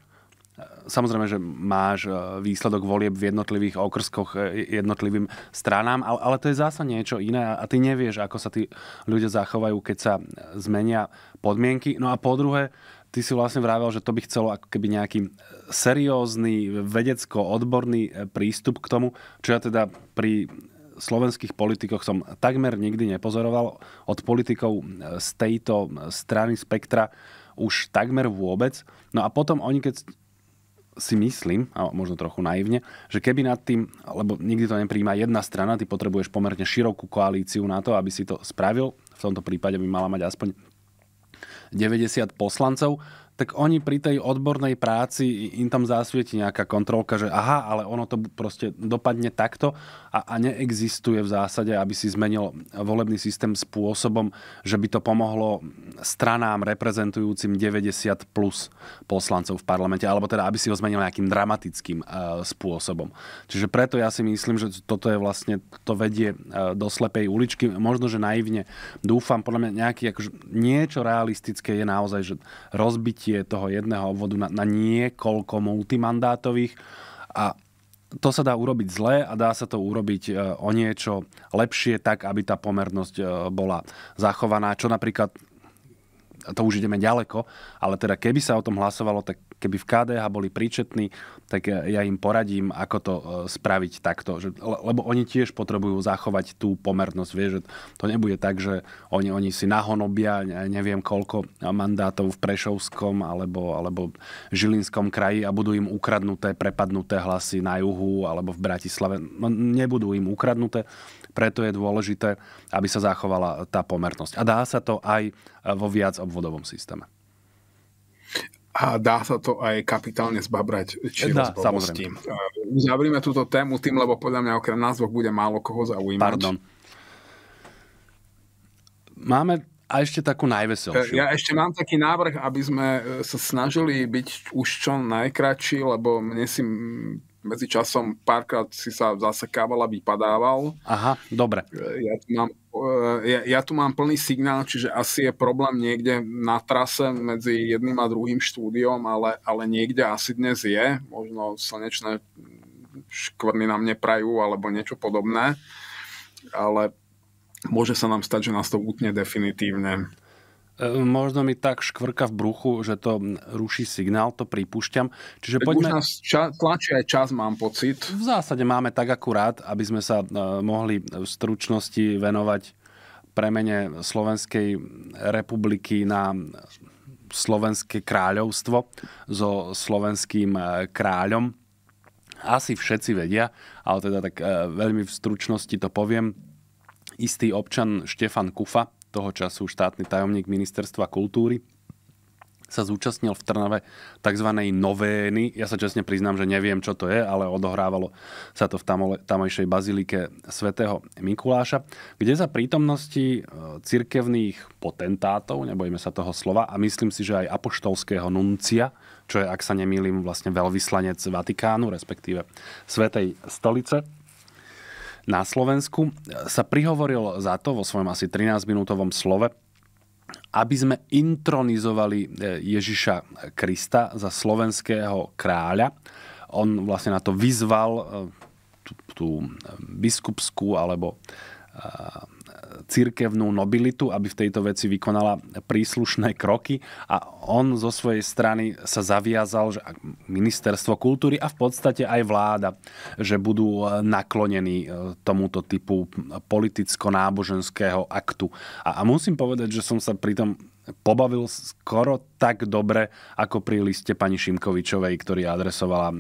Samozrejme, že máš e, výsledok volieb v jednotlivých okrskoch e, jednotlivým stranám, ale to je zasa niečo iné a ty nevieš, ako sa tí ľudia zachovajú, keď sa e, zmenia podmienky. No a po druhé, ty si vlastne vravel, že to by chcelo ako keby nejaký seriózny, vedecko-odborný prístup k tomu, čo ja teda pri slovenských politikoch som takmer nikdy nepozoroval. Od politikov z tejto strany spektra už takmer vôbec. No a potom oni, keď si myslím, a možno trochu naivne, že keby nad tým, lebo nikdy to nepríjma jedna strana, ty potrebuješ pomerne širokú koalíciu na to, aby si to spravil. V tomto prípade by mala mať aspoň 90 poslancov tak oni pri tej odbornej práci im tam zásvieti nejaká kontrolka, že aha, ale ono to proste dopadne takto a, a neexistuje v zásade, aby si zmenil volebný systém spôsobom, že by to pomohlo stranám reprezentujúcim 90 plus poslancov v parlamente, alebo teda, aby si ho zmenil nejakým dramatickým uh, spôsobom. Čiže preto ja si myslím, že toto je vlastne, to vedie uh, do slepej uličky. Možno, že naivne dúfam, podľa mňa nejaký, akože niečo realistické je naozaj, že rozbiť rozbitie toho jedného obvodu na, na niekoľko multimandátových a to sa dá urobiť zle a dá sa to urobiť e, o niečo lepšie, tak aby tá pomernosť e, bola zachovaná, čo napríklad to už ideme ďaleko, ale teda keby sa o tom hlasovalo, tak keby v KDH boli príčetní, tak ja im poradím, ako to e, spraviť takto. Že, lebo oni tiež potrebujú zachovať tú pomernosť. Vie, že to nebude tak, že oni, oni si nahonobia neviem koľko mandátov v Prešovskom alebo, alebo Žilinskom kraji a budú im ukradnuté, prepadnuté hlasy na juhu alebo v Bratislave. No, nebudú im ukradnuté, preto je dôležité, aby sa zachovala tá pomernosť. A dá sa to aj e, vo viac obvodovom systéme. A dá sa to aj kapitálne zbabrať či rozbovosti. samozrejme. E, Zavrime túto tému tým, lebo podľa mňa okrem názvok bude málo koho zaujímať. Pardon. Máme a ešte takú najveselšiu. E, ja ešte mám taký návrh, aby sme sa snažili byť už čo najkračší, lebo mne si medzi časom párkrát si sa zasekával a vypadával. Aha, dobre. Ja tu mám, e, ja, ja tu mám plný signál, čiže asi je problém niekde na trase medzi jedným a druhým štúdiom, ale, ale niekde asi dnes je. Možno slnečné škvrny na mne prajú alebo niečo podobné. Ale môže sa nám stať, že nás to útne definitívne. E, možno mi tak škvrka v bruchu, že to ruší signál, to pripúšťam. Čiže tak poďme... už nás ča- tlačí aj čas, mám pocit. V zásade máme tak akurát, aby sme sa e, mohli v stručnosti venovať premene Slovenskej republiky na Slovenské kráľovstvo so slovenským e, kráľom. Asi všetci vedia, ale teda tak veľmi v stručnosti to poviem. Istý občan Štefan Kufa, toho času štátny tajomník ministerstva kultúry, sa zúčastnil v Trnave tzv. novény. Ja sa čestne priznám, že neviem, čo to je, ale odohrávalo sa to v tamojšej bazilike svätého Mikuláša, kde za prítomnosti e, cirkevných potentátov, nebojme sa toho slova, a myslím si, že aj apoštolského nuncia, čo je, ak sa nemýlim, vlastne veľvyslanec Vatikánu, respektíve Svetej stolice, na Slovensku, e, sa prihovoril za to vo svojom asi 13-minútovom slove, aby sme intronizovali e, Ježiša Krista za slovenského kráľa. On vlastne na to vyzval e, tú, tú biskupskú alebo cirkevnú nobilitu, aby v tejto veci vykonala príslušné kroky a on zo svojej strany sa zaviazal, že ministerstvo kultúry a v podstate aj vláda, že budú e, naklonení e, tomuto typu politicko-náboženského aktu. A, a musím povedať, že som sa pritom pobavil skoro tak dobre, ako pri liste pani Šimkovičovej, ktorý adresovala e,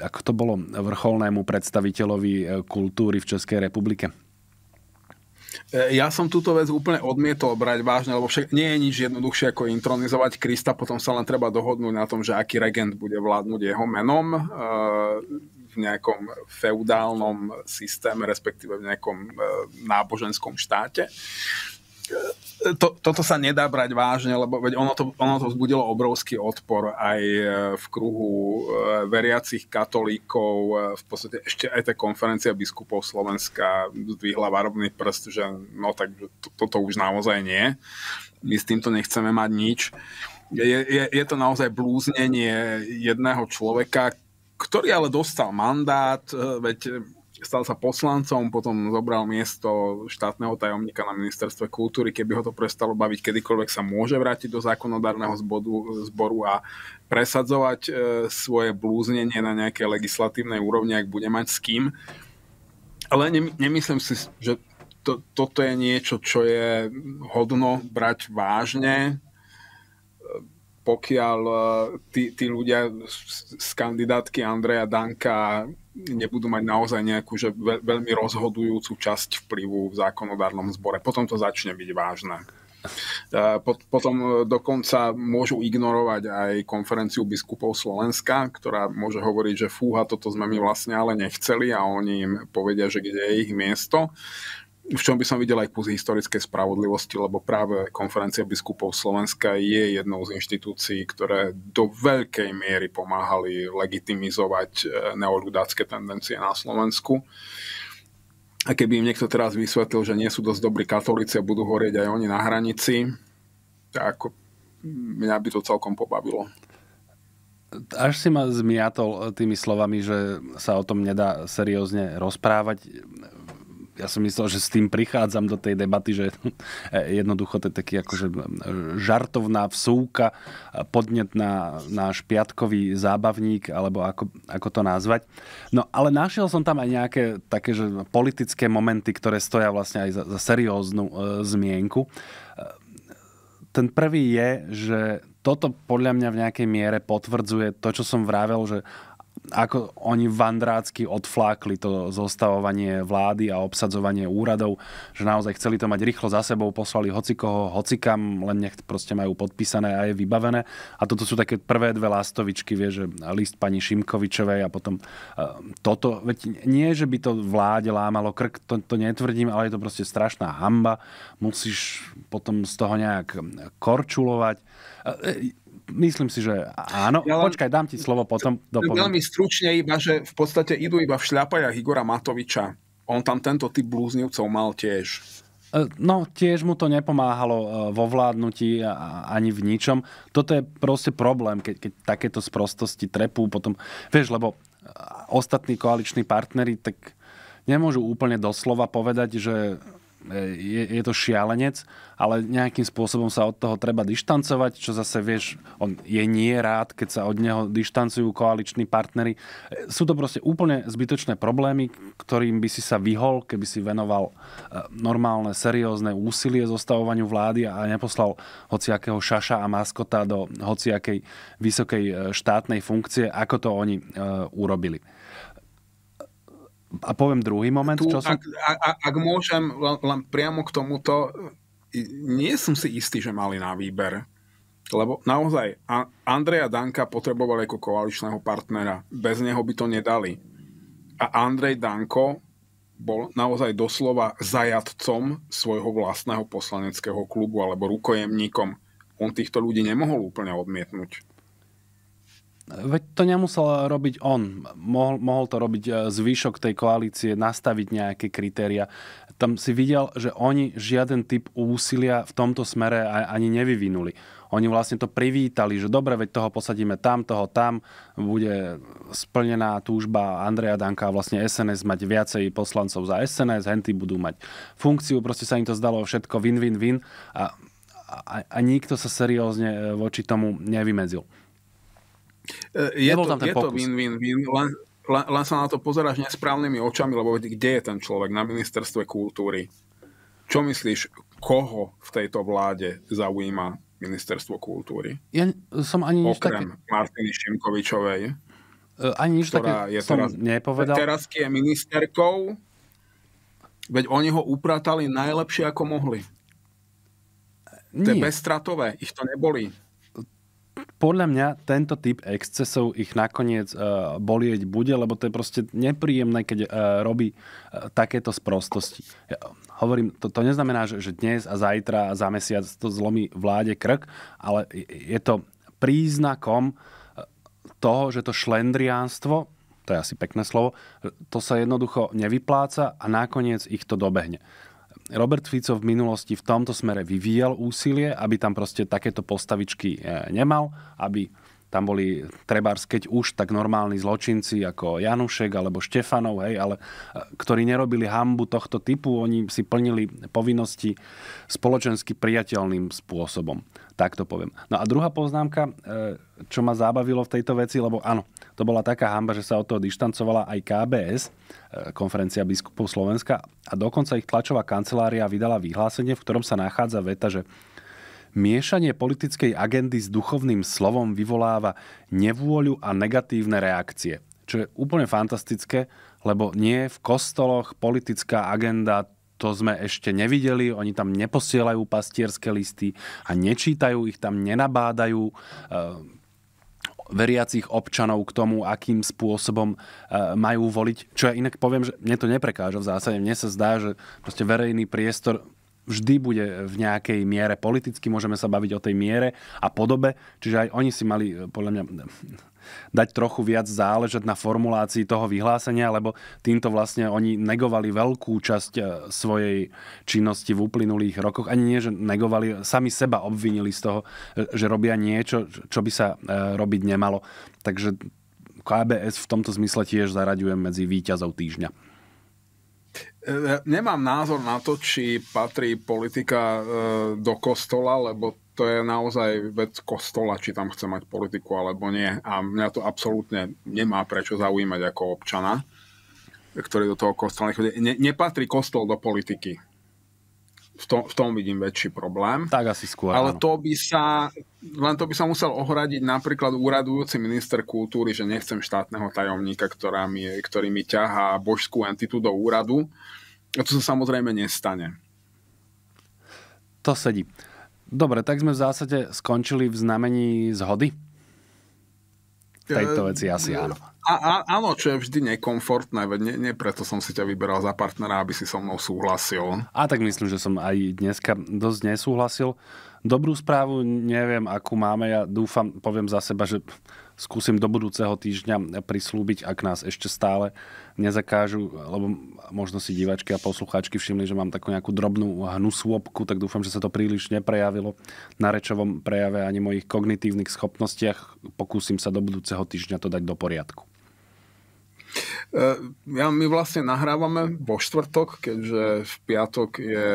ako to bolo vrcholnému predstaviteľovi kultúry v Českej republike? E, ja som túto vec úplne odmietol brať vážne, lebo však nie je nič jednoduchšie ako intronizovať Krista, potom sa len treba dohodnúť na tom, že aký regent bude vládnuť jeho menom e, v nejakom feudálnom systéme, respektíve v nejakom e, náboženskom štáte to, toto sa nedá brať vážne, lebo veď ono to, ono to vzbudilo obrovský odpor aj e, v kruhu e, veriacich katolíkov. E, v podstate ešte aj tá konferencia biskupov Slovenska zdvihla varovný prst, že no tak to, toto už naozaj nie. My s týmto nechceme mať nič. Je, je, je to naozaj blúznenie jedného človeka, ktorý ale dostal mandát, veď stal sa poslancom, potom zobral miesto štátneho tajomníka na ministerstve kultúry, keby ho to prestalo baviť, kedykoľvek sa môže vrátiť do zákonodárneho zbodu, zboru a presadzovať e, svoje blúznenie na nejakej legislatívnej úrovni, ak bude mať s kým. Ale nemyslím si, že to, toto je niečo, čo je hodno brať vážne pokiaľ eh, tí, tí ľudia z kandidátky Andreja Danka nebudú mať naozaj nejakú že veľmi rozhodujúcu časť vplyvu v zákonodárnom zbore. Potom to začne byť vážne. Eh, potom eh, dokonca môžu ignorovať aj konferenciu biskupov Slovenska, ktorá môže hovoriť, že fúha, toto sme my vlastne ale nechceli a oni im povedia, že kde je ich miesto v čom by som videl aj kus historickej spravodlivosti, lebo práve konferencia biskupov Slovenska je jednou z inštitúcií, ktoré do veľkej miery pomáhali legitimizovať e, neoludácké tendencie na Slovensku. A keby im niekto teraz vysvetlil, že nie sú dosť dobrí katolíci a budú horieť aj oni na hranici, tak ako mňa by to celkom pobavilo až si ma zmiatol tými slovami, že sa o tom nedá seriózne rozprávať ja som myslel, že s tým prichádzam do tej debaty, že e, jednoducho to je taký akože žartovná vsúka, podnet na náš piatkový zábavník, alebo ako, ako to nazvať. No ale našiel som tam aj nejaké také že politické momenty, ktoré stoja vlastne aj za, za serióznu e, zmienku. E, ten prvý je, že toto podľa mňa v nejakej miere potvrdzuje to, čo som vravel, že ako oni vandrácky odflákli to zostavovanie vlády a obsadzovanie úradov, že naozaj chceli to mať rýchlo za sebou, poslali hocikoho, hocikam, len nech proste majú podpísané a je vybavené. A toto sú také prvé dve lastovičky, vie, že list pani Šimkovičovej a potom e, toto. Veď nie, že by to vláde lámalo krk, to, to netvrdím, ale je to proste strašná hamba. Musíš potom z toho nejak korčulovať e, e, Myslím si, že áno. Ja len, Počkaj, dám ti slovo potom. Dopoviem. Veľmi stručne iba, že v podstate idú iba v šľapajach Igora Matoviča. On tam tento typ blúznivcov mal tiež. E, no, tiež mu to nepomáhalo e, vo vládnutí ani v ničom. Toto je proste problém, keď, keď takéto sprostosti trepú potom. Vieš, lebo e, ostatní koaliční partnery tak nemôžu úplne doslova povedať, že je, je to šialenec, ale nejakým spôsobom sa od toho treba dištancovať, čo zase vieš, on je nie rád, keď sa od neho dištancujú koaliční partnery. Sú to proste úplne zbytočné problémy, ktorým by si sa vyhol, keby si venoval e, normálne, seriózne úsilie zostavovaniu vlády a neposlal hociakého šaša a maskota do hociakej vysokej e, štátnej funkcie, ako to oni e, urobili. A poviem druhý moment, tu, čo som... Ak, ak, ak môžem len, len priamo k tomuto, nie som si istý, že mali na výber. Lebo naozaj, Andreja Danka potrebovali ako koaličného partnera. Bez neho by to nedali. A Andrej Danko bol naozaj doslova zajadcom svojho vlastného poslaneckého klubu alebo rukojemníkom. On týchto ľudí nemohol úplne odmietnúť. Veď to nemusel robiť on. Mohol, mohol to robiť e, zvyšok tej koalície, nastaviť nejaké kritéria. Tam si videl, že oni žiaden typ úsilia v tomto smere ani nevyvinuli. Oni vlastne to privítali, že dobre, veď toho posadíme tam, toho tam, bude splnená túžba Andreja Danka a vlastne SNS mať viacej poslancov za SNS, henty budú mať funkciu, proste sa im to zdalo všetko win-win-win a, a, a nikto sa seriózne e, voči tomu nevymedzil. E, je Nebol to, tam ten je pokus. to win-win-win, len, len, len sa na to pozeráš nesprávnymi očami, lebo kde je ten človek na ministerstve kultúry? Čo myslíš, koho v tejto vláde zaujíma ministerstvo kultúry? Ja som ani nič Okrem také... Martiny Šimkovičovej. Ani nič ktorá také je som teraz, nepovedal. Teraz je ministerkou, veď oni ho upratali najlepšie, ako mohli. Nie. To je bezstratové, ich to neboli podľa mňa tento typ excesov ich nakoniec uh, bolieť bude, lebo to je proste nepríjemné, keď uh, robí uh, takéto sprostosti. Ja hovorím, to, to neznamená, že, že dnes a zajtra a za mesiac to zlomí vláde krk, ale je to príznakom toho, že to šlendriánstvo, to je asi pekné slovo, to sa jednoducho nevypláca a nakoniec ich to dobehne. Robert Fico v minulosti v tomto smere vyvíjal úsilie, aby tam proste takéto postavičky e, nemal, aby tam boli trebárs, keď už, tak normálni zločinci ako Janušek alebo Štefanov, hej, ale eh, ktorí nerobili hambu tohto typu, oni si plnili povinnosti spoločensky priateľným spôsobom. Tak to poviem. No a druhá poznámka, eh, čo ma zábavilo v tejto veci, lebo áno, to bola taká hamba, že sa od toho dištancovala aj KBS, eh, konferencia biskupov Slovenska, a dokonca ich tlačová kancelária vydala vyhlásenie, v ktorom sa nachádza veta, že Miešanie politickej agendy s duchovným slovom vyvoláva nevôľu a negatívne reakcie. Čo je úplne fantastické, lebo nie v kostoloch politická agenda to sme ešte nevideli, oni tam neposielajú pastierské listy a nečítajú ich tam, nenabádajú eh, veriacich občanov k tomu, akým spôsobom eh, majú voliť. Čo ja inak poviem, že mne to neprekáža v zásade. Mne sa zdá, že proste verejný priestor vždy bude v nejakej miere politicky, môžeme sa baviť o tej miere a podobe, čiže aj oni si mali eh, podľa mňa dať trochu viac záležať na formulácii toho vyhlásenia, lebo týmto vlastne oni negovali veľkú časť eh, svojej činnosti v uplynulých rokoch. Ani nie, že negovali, sami seba obvinili z toho, eh, že robia niečo, čo by sa robiť nemalo. Takže KBS v tomto zmysle tiež zaraďujem medzi výťazov týždňa. E, nemám názor na to, či patrí politika e, do kostola, lebo to je naozaj vec kostola, či tam chce mať politiku alebo nie. A mňa to absolútne nemá prečo zaujímať ako občana, ktorý do toho kostola nechodí. Ne, nepatrí kostol do politiky v tom, v tom vidím väčší problém. Tak asi skôr. Ale áno. to by sa, len to by sa musel ohradiť napríklad úradujúci minister kultúry, že nechcem štátneho tajomníka, ktorá mi, ktorý mi ťahá božskú entitu do úradu. A to sa samozrejme nestane. To sedí. Dobre, tak sme v zásade skončili v znamení zhody. V tejto veci asi ehm, áno a, a, áno, čo je vždy nekomfortné, veď nie, nie preto som si ťa vyberal za partnera, aby si so mnou súhlasil. A tak myslím, že som aj dneska dosť nesúhlasil. Dobrú správu neviem, akú máme. Ja dúfam, poviem za seba, že skúsim do budúceho týždňa prislúbiť, ak nás ešte stále nezakážu, lebo možno si divačky a poslucháčky všimli, že mám takú nejakú drobnú hnusôbku, tak dúfam, že sa to príliš neprejavilo na rečovom prejave ani mojich kognitívnych schopnostiach. Pokúsim sa do budúceho týždňa to dať do poriadku. E, ja, my vlastne nahrávame vo štvrtok, keďže v piatok je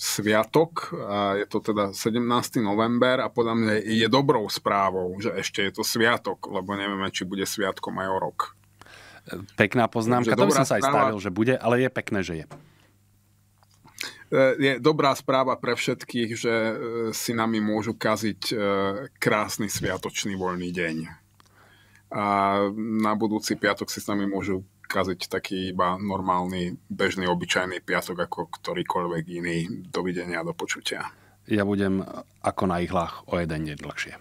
sviatok a je to teda 17. november a podľa mňa je dobrou správou, že ešte je to sviatok, lebo nevieme, či bude sviatkom aj o rok. Pekná poznámka, to by som sa aj stavil, že bude, ale je pekné, že je e, je dobrá správa pre všetkých, že e, si nami môžu kaziť krásny sviatočný voľný deň a na budúci piatok si s nami môžu kaziť taký iba normálny, bežný, obyčajný piatok ako ktorýkoľvek iný. Dovidenia do počutia. Ja budem ako na ihlách o jeden deň dlhšie.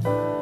thank you